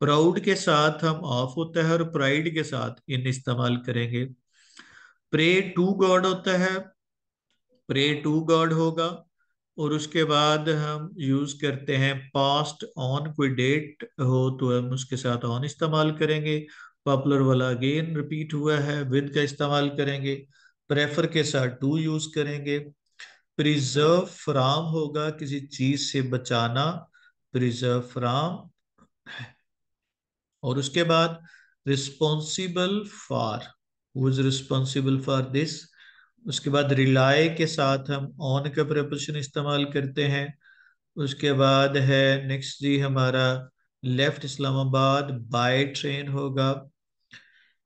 S1: प्राउड के साथ हम ऑफ होता है और प्राइड के साथ इन इस्तेमाल करेंगे प्रे टू गॉड होता है प्रे टू गॉड होगा और उसके बाद हम यूज करते हैं पास्ट ऑन कोई डेट हो तो हम उसके साथ ऑन इस्तेमाल करेंगे पॉपुलर वाला अगेन रिपीट हुआ है विद का इस्तेमाल करेंगे प्रेफर के साथ टू यूज करेंगे प्रिजर्व फ्राम होगा किसी चीज से बचाना प्रिजर्व फ्राम और उसके बाद responsible for who is responsible for this उसके बाद रिलाय के साथ हम ऑन का प्रपोजिशन इस्तेमाल करते हैं उसके बाद है नेक्स्ट जी हमारा लेफ्ट इस्लामाबाद बाय ट्रेन होगा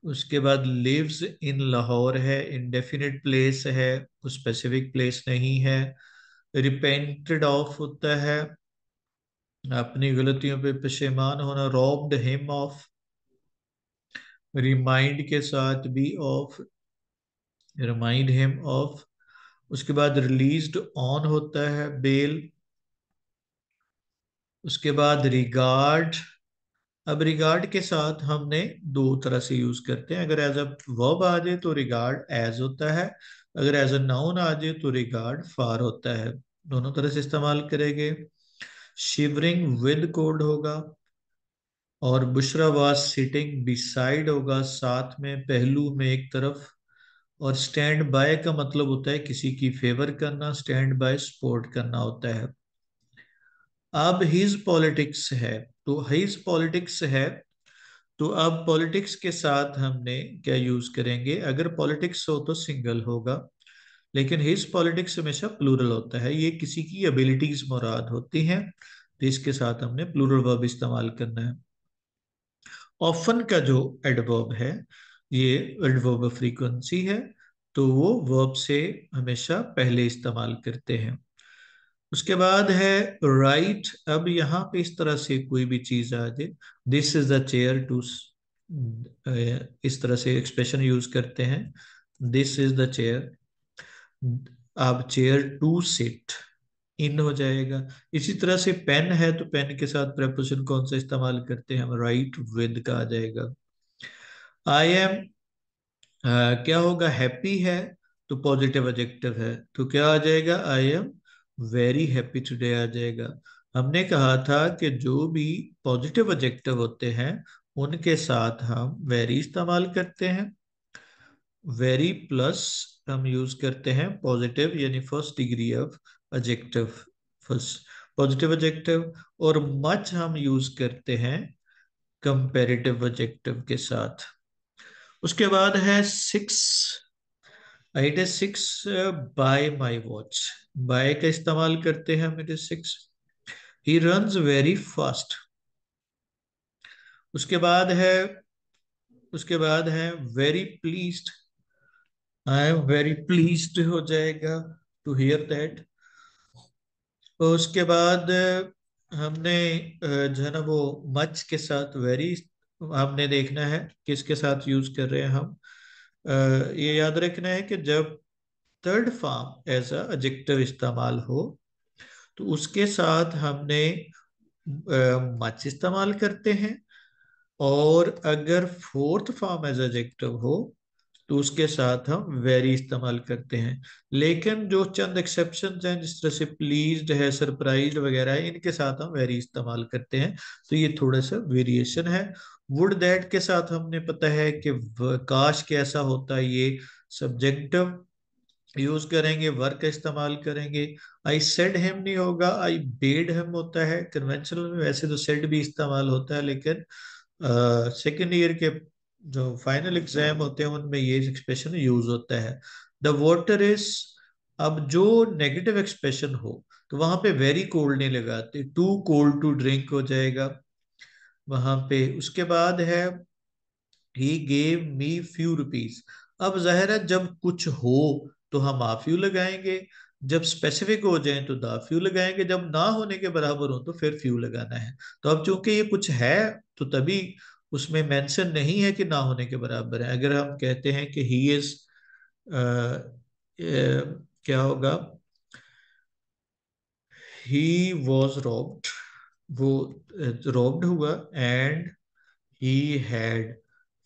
S1: उसके बाद लिव्स इन लाहौर है इनडेफिनेट प्लेस है कुछ स्पेसिफिक प्लेस नहीं है रिपेंटेड ऑफ होता है अपनी गलतियों पे पशेमान होना रॉब्ड हिम ऑफ रिमाइंड के साथ भी ऑफ रिमाइंड हिम ऑफ उसके बाद रिलीज्ड ऑन होता है बेल उसके बाद रिगार्ड अब रिगार्ड के साथ हमने दो तरह से यूज करते हैं अगर एज अ वर्ब आ जाए तो रिगार्ड एज होता है अगर एज अ नाउन आ जाए तो रिगार्ड फार होता है दोनों तरह से इस्तेमाल करेंगे शिवरिंग विद कोड होगा और बुशरा सिटिंग बिसाइड होगा साथ में पहलू में एक तरफ और स्टैंड बाय का मतलब होता है किसी की फेवर करना स्टैंड बाय सपोर्ट करना होता है अब हिज पॉलिटिक्स है तो हाइज पॉलिटिक्स है तो अब पॉलिटिक्स के साथ हमने क्या यूज करेंगे अगर पॉलिटिक्स हो तो सिंगल होगा लेकिन हिज पॉलिटिक्स हमेशा प्लूरल होता है ये किसी की एबिलिटीज मुराद होती हैं तो इसके साथ हमने प्लूरल वर्ब इस्तेमाल करना है ऑफन का जो एडवर्ब है ये एडवर्ब फ्रीक्वेंसी है तो वो वर्ब से हमेशा पहले इस्तेमाल करते हैं उसके बाद है राइट अब यहाँ पे इस तरह से कोई भी चीज आ जाए this is the chair to इस तरह से एक्सप्रेशन यूज करते हैं दिस इज द चेयर अब चेयर टू सिट इन हो जाएगा इसी तरह से पेन है तो पेन के साथ प्रेपोजिशन कौन सा इस्तेमाल करते हैं हम राइट विद का आ जाएगा आई एम क्या होगा हैप्पी है तो पॉजिटिव एडजेक्टिव है तो क्या आ जाएगा I am very happy today आ जाएगा हमने कहा था कि जो भी पॉजिटिव एडजेक्टिव होते हैं उनके साथ हम वेरी इस्तेमाल करते हैं वेरी प्लस हम यूज करते हैं पॉजिटिव यानी first degree of adjective first positive adjective और मच हम यूज करते हैं कंपेरेटिव एडजेक्टिव के साथ उसके बाद है six I six by my watch by का इस्तेमाल करते हैं हम it six he run very fast उसके बाद है उसके बाद है very pleased I am very pleased हो जाएगा टू हियर दैट उसके बाद uh, हमने uh, जो है ना वो मच के साथ वेरी हमने देखना है किसके साथ यूज कर रहे हैं हम ये याद रखना है कि जब थर्ड फॉर्म एज अजेक्टिव इस्तेमाल हो तो उसके साथ हमने मच इस्तेमाल करते हैं और अगर फोर्थ फॉर्म एज अजेक्टिव हो तो उसके साथ हम वेरी इस्तेमाल करते हैं लेकिन जो चंद एक्सेप्शन हैं जिस तरह से प्लीज है सरप्राइज वगैरह है इनके साथ हम वेरी इस्तेमाल करते हैं तो ये थोड़ा सा वेरिएशन है वुड दैट के साथ हमने पता है कि काश कैसा होता ये सब्जेक्टिव यूज करेंगे वर्क इस्तेमाल करेंगे आई सेड हेम नहीं होगा आई बेड हेम होता है कन्वेंशनल में वैसे तो सेड भी इस्तेमाल होता है लेकिन सेकेंड ईयर के जो फाइनल एग्जाम होते हैं उनमें ये एक्सप्रेशन यूज होता है द वॉटर इज अब जो नेगेटिव एक्सप्रेशन हो तो वहां पे वेरी कोल्ड नहीं लगाते टू कोल्ड टू ड्रिंक हो जाएगा वहां पे उसके बाद है he gave me few rupees अब जाहिर है जब कुछ हो तो हम आफ्यू लगाएंगे जब स्पेसिफिक हो जाए तो दा फ्यू लगाएंगे जब ना होने के बराबर हो तो फिर फ्यू लगाना है तो अब चूंकि ये कुछ है तो तभी उसमें मेंशन नहीं है कि ना होने के बराबर है अगर हम कहते हैं कि ही इज क्या होगा ही वॉज रॉब्ड वो रोब्ड हुआ and he had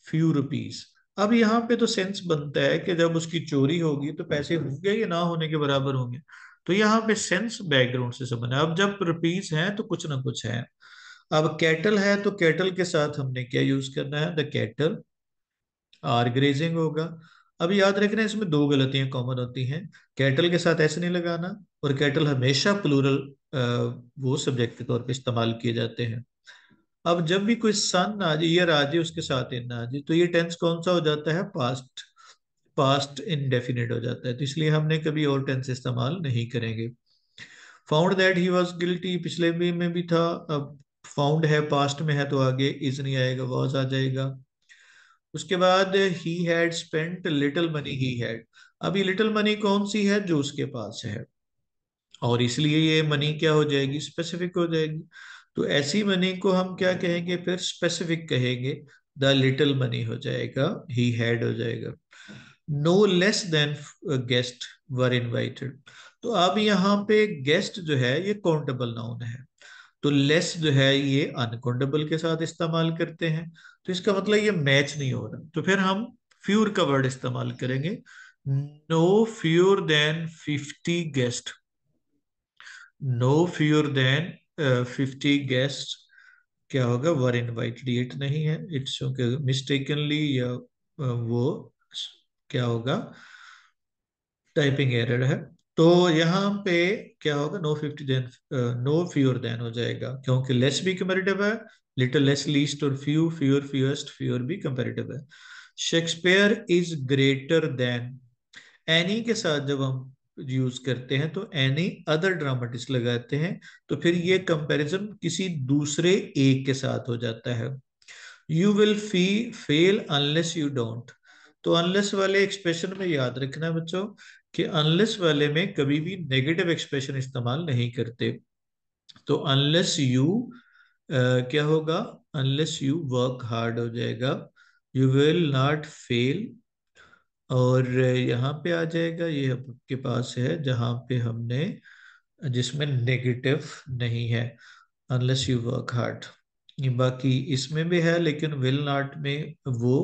S1: few rupees अब यहाँ पे तो सेंस बनता है कि जब उसकी चोरी होगी तो पैसे होंगे या ना होने के बराबर होंगे तो यहाँ पे सेंस बैकग्राउंड से संबंध है अब जब रुपीज हैं तो कुछ ना कुछ है अब कैटल है तो कैटल के साथ हमने क्या यूज करना है द कैटल आर ग्रेजिंग होगा अब याद रखना इसमें दो गलतियां कॉमन होती हैं कैटल के साथ ऐसे नहीं लगाना और कैटल हमेशा प्लूरल वो सब्जेक्ट के तौर पे इस्तेमाल किए जाते हैं अब जब भी कोई सन आ जाए ईयर आ जाए उसके साथ इन आ जाए तो ये टेंस कौन सा हो जाता है पास्ट पास्ट इनडेफिनेट हो जाता है तो इसलिए हमने कभी और टेंस इस्तेमाल नहीं करेंगे found that he was guilty पिछले भी में भी था अब फाउंड है पास्ट में है तो आगे इज नहीं आएगा वॉज आ जाएगा उसके बाद he had spent little money he had अब ये लिटिल मनी कौन सी है जो उसके पास है और इसलिए ये मनी क्या हो जाएगी स्पेसिफिक हो जाएगी तो ऐसी मनी को हम क्या कहेंगे फिर स्पेसिफिक कहेंगे द लिटिल मनी हो जाएगा ही हैड हो जाएगा no less than guest were invited तो अब यहाँ पे गेस्ट जो है ये काउंटेबल नाउन है तो लेस जो है ये अनकाउंटेबल के साथ इस्तेमाल करते हैं तो इसका मतलब ये मैच नहीं हो रहा तो फिर हम फ्यूर का वर्ड इस्तेमाल करेंगे no fewer than fifty guest no fewer than fifty guest क्या होगा वर इनवाइटेड नहीं है इट्स मिस्टेकनली या uh, वो क्या होगा टाइपिंग एरर है तो यहाँ पे क्या होगा no fifty than no fewer than हो जाएगा क्योंकि लेस भी कंपेरेटिव है लिटिल लेस लीस्ट और फ्यू फ्यूर फ्यूएस्ट फ्यूर भी कंपेरेटिव है Shakespeare is greater than any के साथ जब हम यूज करते हैं तो एनी अदर ड्रामाटिस्ट लगाते हैं तो फिर ये कंपेरिजन किसी दूसरे एक के साथ हो जाता है यू विल फी फेल अनलेस यू डोंट तो अनलेस वाले एक्सप्रेशन में याद रखना बच्चों कि अनलेस वाले में कभी भी नेगेटिव एक्सप्रेशन इस्तेमाल नहीं करते तो अनलेस यू क्या होगा अनलेस यू वर्क हार्ड हो जाएगा यू विल नॉट फेल और यहाँ पे आ जाएगा ये आपके पास है जहाँ पे हमने जिसमें नेगेटिव नहीं है अनलेस यू वर्क हार्ड बाकी इसमें भी है लेकिन विल नॉट में वो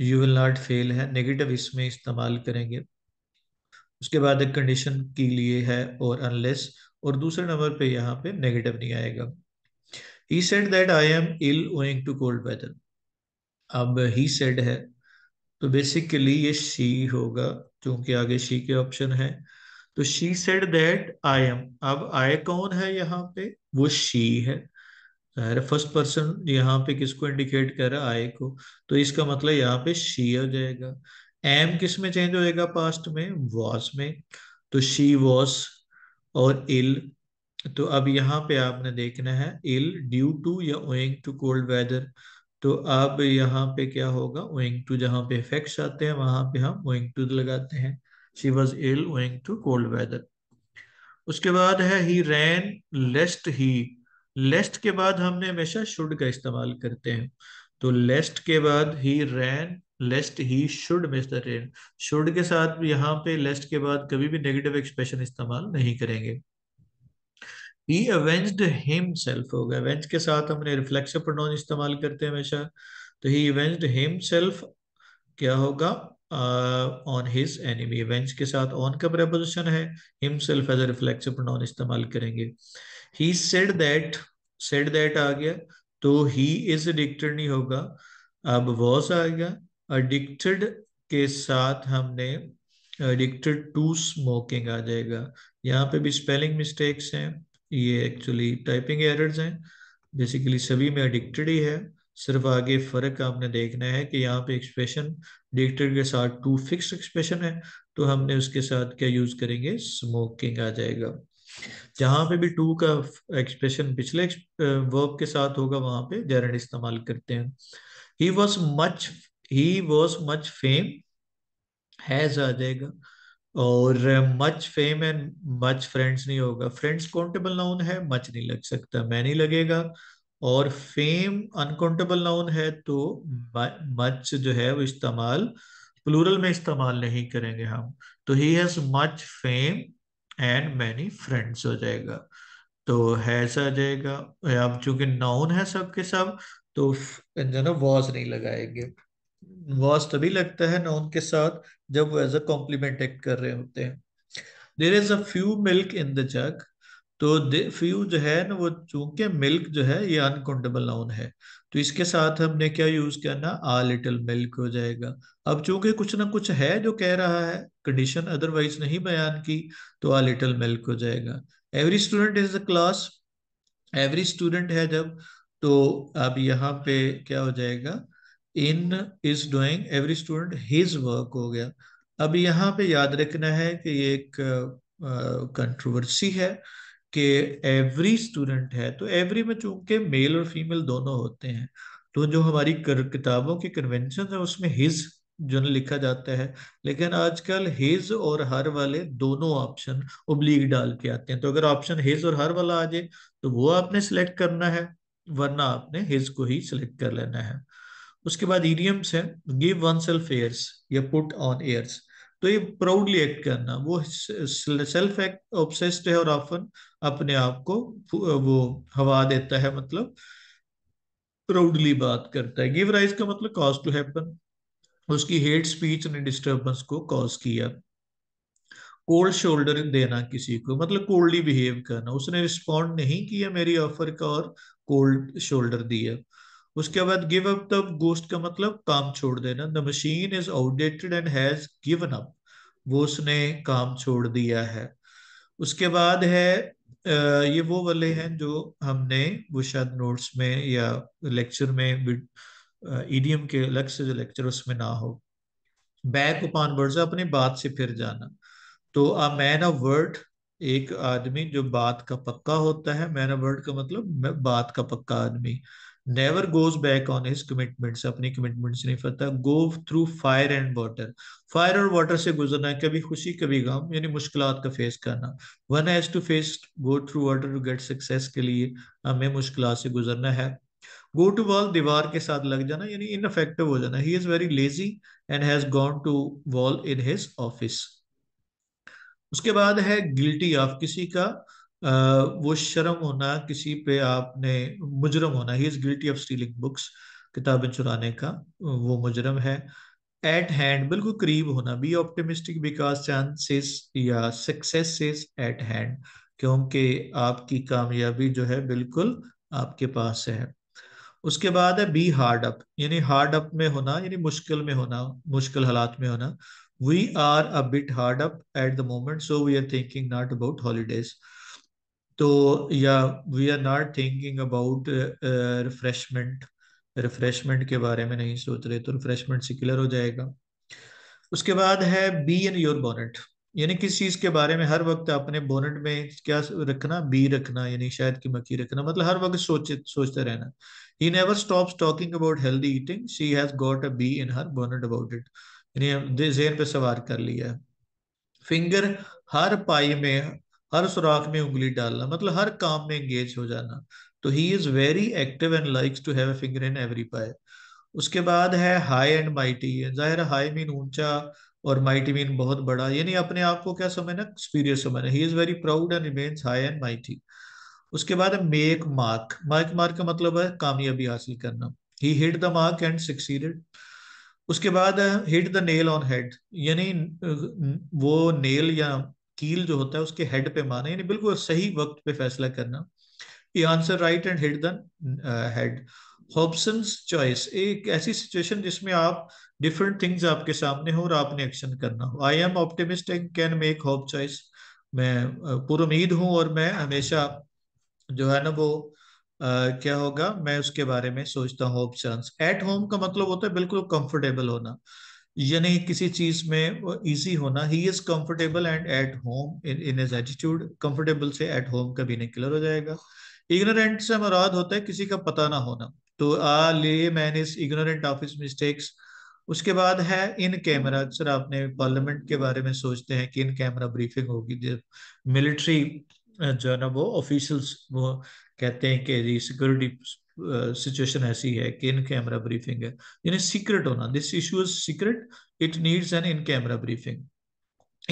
S1: यू विल नॉट फेल है नेगेटिव इसमें इस्तेमाल करेंगे उसके बाद एक कंडीशन के लिए है और अनलेस और दूसरे नंबर पे यहाँ पे नेगेटिव नहीं आएगा he said that I am ill owing to cold weather अब ही सेड है तो बेसिकली ये शी होगा क्योंकि आगे शी के ऑप्शन है तो she said that I am अब आई कौन है यहाँ पे वो शी है फर्स्ट पर्सन यहाँ पे किसको इंडिकेट कर रहा है आई को तो इसका मतलब यहाँ पे शी हो जाएगा एम किस में चेंज हो जाएगा पास्ट में वॉज में तो शी वॉज और इल तो अब यहाँ पे आपने देखना है इल ड्यू टू या ओइंग टू कोल्ड वेदर तो अब यहाँ पे क्या होगा ओइंग टू जहाँ पे इफेक्ट्स आते हैं वहां पे हम ओइंग टू लगाते हैं she was ill owing to cold weather उसके बाद है ही रैन लेस्ट ही लेस्ट के बाद हमने हमेशा शुड का इस्तेमाल करते हैं तो लेस्ट के बाद he ran lest he should miss the train should के साथ यहाँ पे लेस्ट के बाद कभी भी नेगेटिव एक्सप्रेशन इस्तेमाल नहीं करेंगे ही अवेंज्ड हिमसेल्फ होगा अवेंज के साथ हमने रिफ्लेक्सिव प्रोनाउन इस्तेमाल करते हैं हमेशा तो ही अवेंज्ड हिमसेल्फ क्या होगा ऑन हिज एनिमी अवेंज के साथ ऑन का प्रपोजिशन है himself as a reflexive pronoun इस्तेमाल करेंगे he said that said that आ गया तो ही इज एडिक्टेड नहीं होगा अब वॉज आएगा अडिक्टेड के साथ हमने अडिक्टेड टू स्मोकिंग आ जाएगा यहाँ पे भी स्पेलिंग मिस्टेक्स हैं ये एक्चुअली टाइपिंग एरर्स हैं बेसिकली सभी में अडिक्टेड ही है सिर्फ आगे फर्क आपने देखना है कि यहाँ पे एक्सप्रेशन डिक्टेड के साथ टू फिक्स एक्सप्रेशन है तो हमने उसके साथ क्या यूज करेंगे स्मोकिंग आ जाएगा जहां पे भी टू का एक्सप्रेशन पिछले वर्ब के साथ होगा वहां पे जेरंड इस्तेमाल करते हैं he was much he was much fame has आ जाएगा और much fame and much friends नहीं होगा फ्रेंड्स काउंटेबल नाउन है मच नहीं लग सकता मैं नहीं लगेगा और फेम अनकाउंटेबल नाउन है तो मच जो है वो इस्तेमाल प्लूरल में इस्तेमाल नहीं करेंगे हम तो he has much fame and many friends हो जाएगा तो हैज आ जाएगा अब चूंकि नाउन है सबके सब तो ना वॉज नहीं लगाएंगे वॉज तभी लगता है नाउन के साथ जब वो एज अ कॉम्प्लीमेंट एक्ट कर रहे होते हैं there is a few milk in the jug तो फ्यू जो है ना वो चूंकि मिल्क जो है ये अनकाउंटेबल नाउन है तो इसके साथ हमने क्या यूज करना आ लिटिल मिल्क हो जाएगा अब चूंकि कुछ ना कुछ है जो कह रहा है कंडीशन अदरवाइज नहीं बयान की तो आ लिटिल मिल्क हो जाएगा every student is the class every student है जब तो अब यहाँ पे क्या हो जाएगा in is doing every student his work हो गया अब यहाँ पे याद रखना है कि ये एक कंट्रोवर्सी है कि एवरी स्टूडेंट है तो एवरी में चूंकि मेल और फीमेल दोनों होते हैं तो जो हमारी कर, किताबों की कन्वेंशन है उसमें हिज जो लिखा जाता है लेकिन आजकल हिज और हर वाले दोनों ऑप्शन उब्लीग डाल के आते हैं तो अगर ऑप्शन हिज और हर वाला आ जाए तो वो आपने सेलेक्ट करना है वरना आपने हिज को ही सिलेक्ट कर लेना है उसके बाद ईडियम्स है गिव वन सेल्फ एयर्स या पुट ऑन एयर्स तो ये प्राउडली एक्ट करना वो सेल्फ एक्ट ऑब्सेस्ड है और ऑफन अपने आप को वो हवा देता है मतलब प्राउडली बात करता है गिव राइज का मतलब कॉज टू हैपन उसकी हेट स्पीच ने डिस्टर्बेंस को कॉज किया कोल्ड शोल्डर देना किसी को मतलब कोल्डली बिहेव करना उसने रिस्पॉन्ड नहीं किया मेरी ऑफर का और कोल्ड शोल्डर दिया उसके बाद गिव अप द गोस्ट का मतलब काम छोड़ देना the machine is outdated and has given up वो उसने काम छोड़ दिया है उसके बाद है ये वो वाले हैं जो हमने वो शायद नोट्स में या लेक्चर में ईडीएम के अलग से जो लेक्चर उसमें ना हो बैक उपान वर्जा अपनी बात से फिर जाना तो अ मैन ऑफ वर्ड एक आदमी जो बात का पक्का होता है मैन ऑफ वर्ड का मतलब बात का पक्का आदमी never goes back on his commitments अपने कमिटमेंट से नहीं फरता go through fire and water fire और वाटर से गुजरना कभी खुशी कभी गम यानी मुश्किल का फेस करना one has to face go through water to get success के लिए हमें मुश्किल से गुजरना है गो टू वॉल दीवार के साथ लग जाना यानी इनफेक्टिव हो जाना he is very lazy and has gone to wall in his office उसके बाद है गिल्टी ऑफ किसी का वो शर्म होना किसी पे आपने मुजरम होना he is guilty of stealing books किताबें चुराने का वो मुजरम है एट हैंड बिल्कुल करीब होना बी ऑप्टिमिस्टिक बिकॉज चांसेस या सक्सेसेस एट हैंड क्योंकि आपकी कामयाबी जो है बिल्कुल आपके पास है उसके बाद है बी हार्ड अप यानी हार्ड अप में होना यानी मुश्किल में होना मुश्किल हालात में होना we are a bit hard up at the moment so we are thinking not about holidays तो या we are not thinking about refreshment refreshment के बारे में नहीं सोच रहे तो रिफ्रेशमेंट से क्लियर हो जाएगा उसके बाद है बी इन योर बोनेट यानी किस चीज़ के बारे में हर वक्त अपने बोनेट में क्या रखना बी रखना यानी शायद की मक्खी रखना मतलब हर वक्त सोच सोचते रहना he never stop talking about healthy eating she has got a bee in her bonnet about it यानी जेन पे सवार कर लिया फिंगर हर पाई में हर सुराख में उंगली डालना मतलब हर काम में एंगेज हो जाना तो he is very active and likes to have a finger in every pie उसके बाद है हाई एंड माइटी जाहिर हाई मीन ऊंचा और माइटी मीन बहुत बड़ा यानी अपने आप को क्या समझना सुपीरियर समझना he is very proud and remains high and mighty उसके बाद है मेक मार्क मार्क मार्क का मतलब है कामयाबी हासिल करना he hit the mark and succeeded उसके बाद hit the nail on head यानी वो नेल या कील जो होता है उसके हेड पे मारना यानी बिल्कुल सही वक्त पे फैसला करना ये answer right and hit the head Hobson's choice एक ऐसी सिचुएशन जिसमें आप डिफरेंट थिंग्स आपके सामने हो और आपने एक्शन करना हो I am optimist and can make hope choice मैं uh, पूरी उम्मीद हूँ और मैं हमेशा जो है ना वो आ, uh, क्या होगा मैं उसके बारे में सोचता हूँ होप चांस एट होम का मतलब होता है बिल्कुल कंफर्टेबल होना यानी किसी चीज में इजी होना he is comfortable and at home in in his attitude comfortable से एट होम का नहीं क्लियर हो जाएगा इग्नोरेंट से मुराद होता है किसी का पता ना होना तो a layman is ignorant of his mistakes उसके बाद है इन कैमरा सर आपने पार्लियामेंट के बारे में सोचते हैं कि इन कैमरा ब्रीफिंग होगी जब मिलिट्री जो है ना वो ऑफिशियल्स वो कहते हैं कि सिक्योरिटी सिचुएशन ऐसी है कि इन कैमरा ब्रीफिंग है यानी सीक्रेट होना this issue is secret it needs an in camera briefing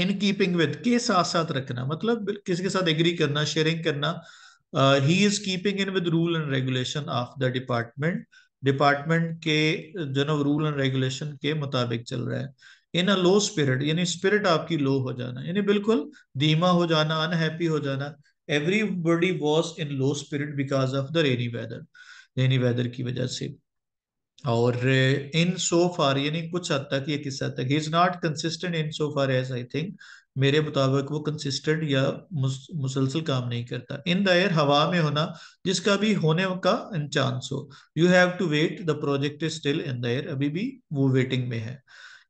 S1: in keeping with के साथ साथ रखना मतलब किसी के साथ एग्री करना शेयरिंग करना he is keeping in with rule and regulation of the department department के जो ना रूल एंड रेगुलेशन के मुताबिक चल रहा है इन अ लो स्पिरिट यानी स्पिरिट आपकी लो हो जाना यानी बिल्कुल धीमा हो जाना अनहैप्पी हो जाना everybody was in low spirit because of the rainy weather rainy weather की वजह से और इन सो फार यानी कुछ हद तक ये किस हद तक is not consistent in so far as I think मेरे मुताबिक वो कंसिस्टेंट या मुस, मुसलसल काम नहीं करता इन द एयर हवा में होना जिसका भी होने का चांस हो you have to wait the project is still in the air अभी भी वो वेटिंग में है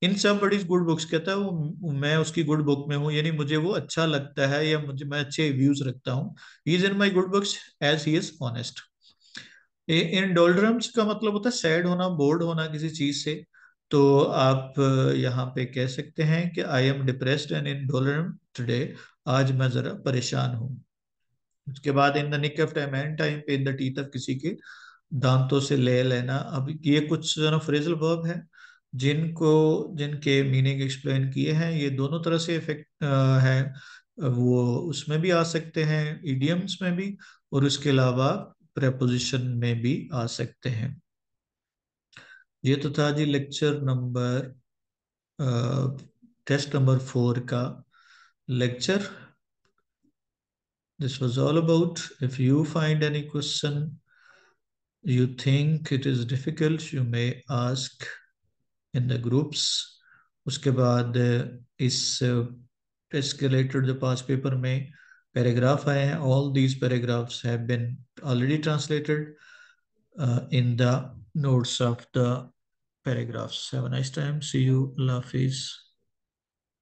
S1: इन सब बड़ी गुड बुक्स कहता है वो मैं उसकी गुड बुक में हूँ यानी मुझे वो अच्छा लगता है या मुझे मैं अच्छे व्यूज रखता हूँ is in my good books as he is honest in doldrums का मतलब होता है सैड होना बोर्ड होना किसी चीज से तो आप यहाँ पे कह सकते हैं कि I am depressed and in doldrums today आज मैं जरा परेशान हूँ उसके बाद in the nick of time and time पे इन द टीथ ऑफ किसी के दांतों से ले लेना अब ये कुछ जो ना फ्रेजल वर्ब है जिनको जिनके मीनिंग एक्सप्लेन किए हैं ये दोनों तरह से इफेक्ट है वो उसमें भी आ सकते हैं ईडियम्स में भी और उसके अलावा प्रेपोजिशन में भी आ सकते हैं ये तो था जी lecture number test number four का lecture this was all about if you find any question you think it is difficult you may ask in the groups उसके बाद इस टेस्ट के रिलेटेड जो पास पेपर में paragraph All these paragraphs have been already translated uh, in the notes of the paragraph. Have a nice time. See you. Love, is.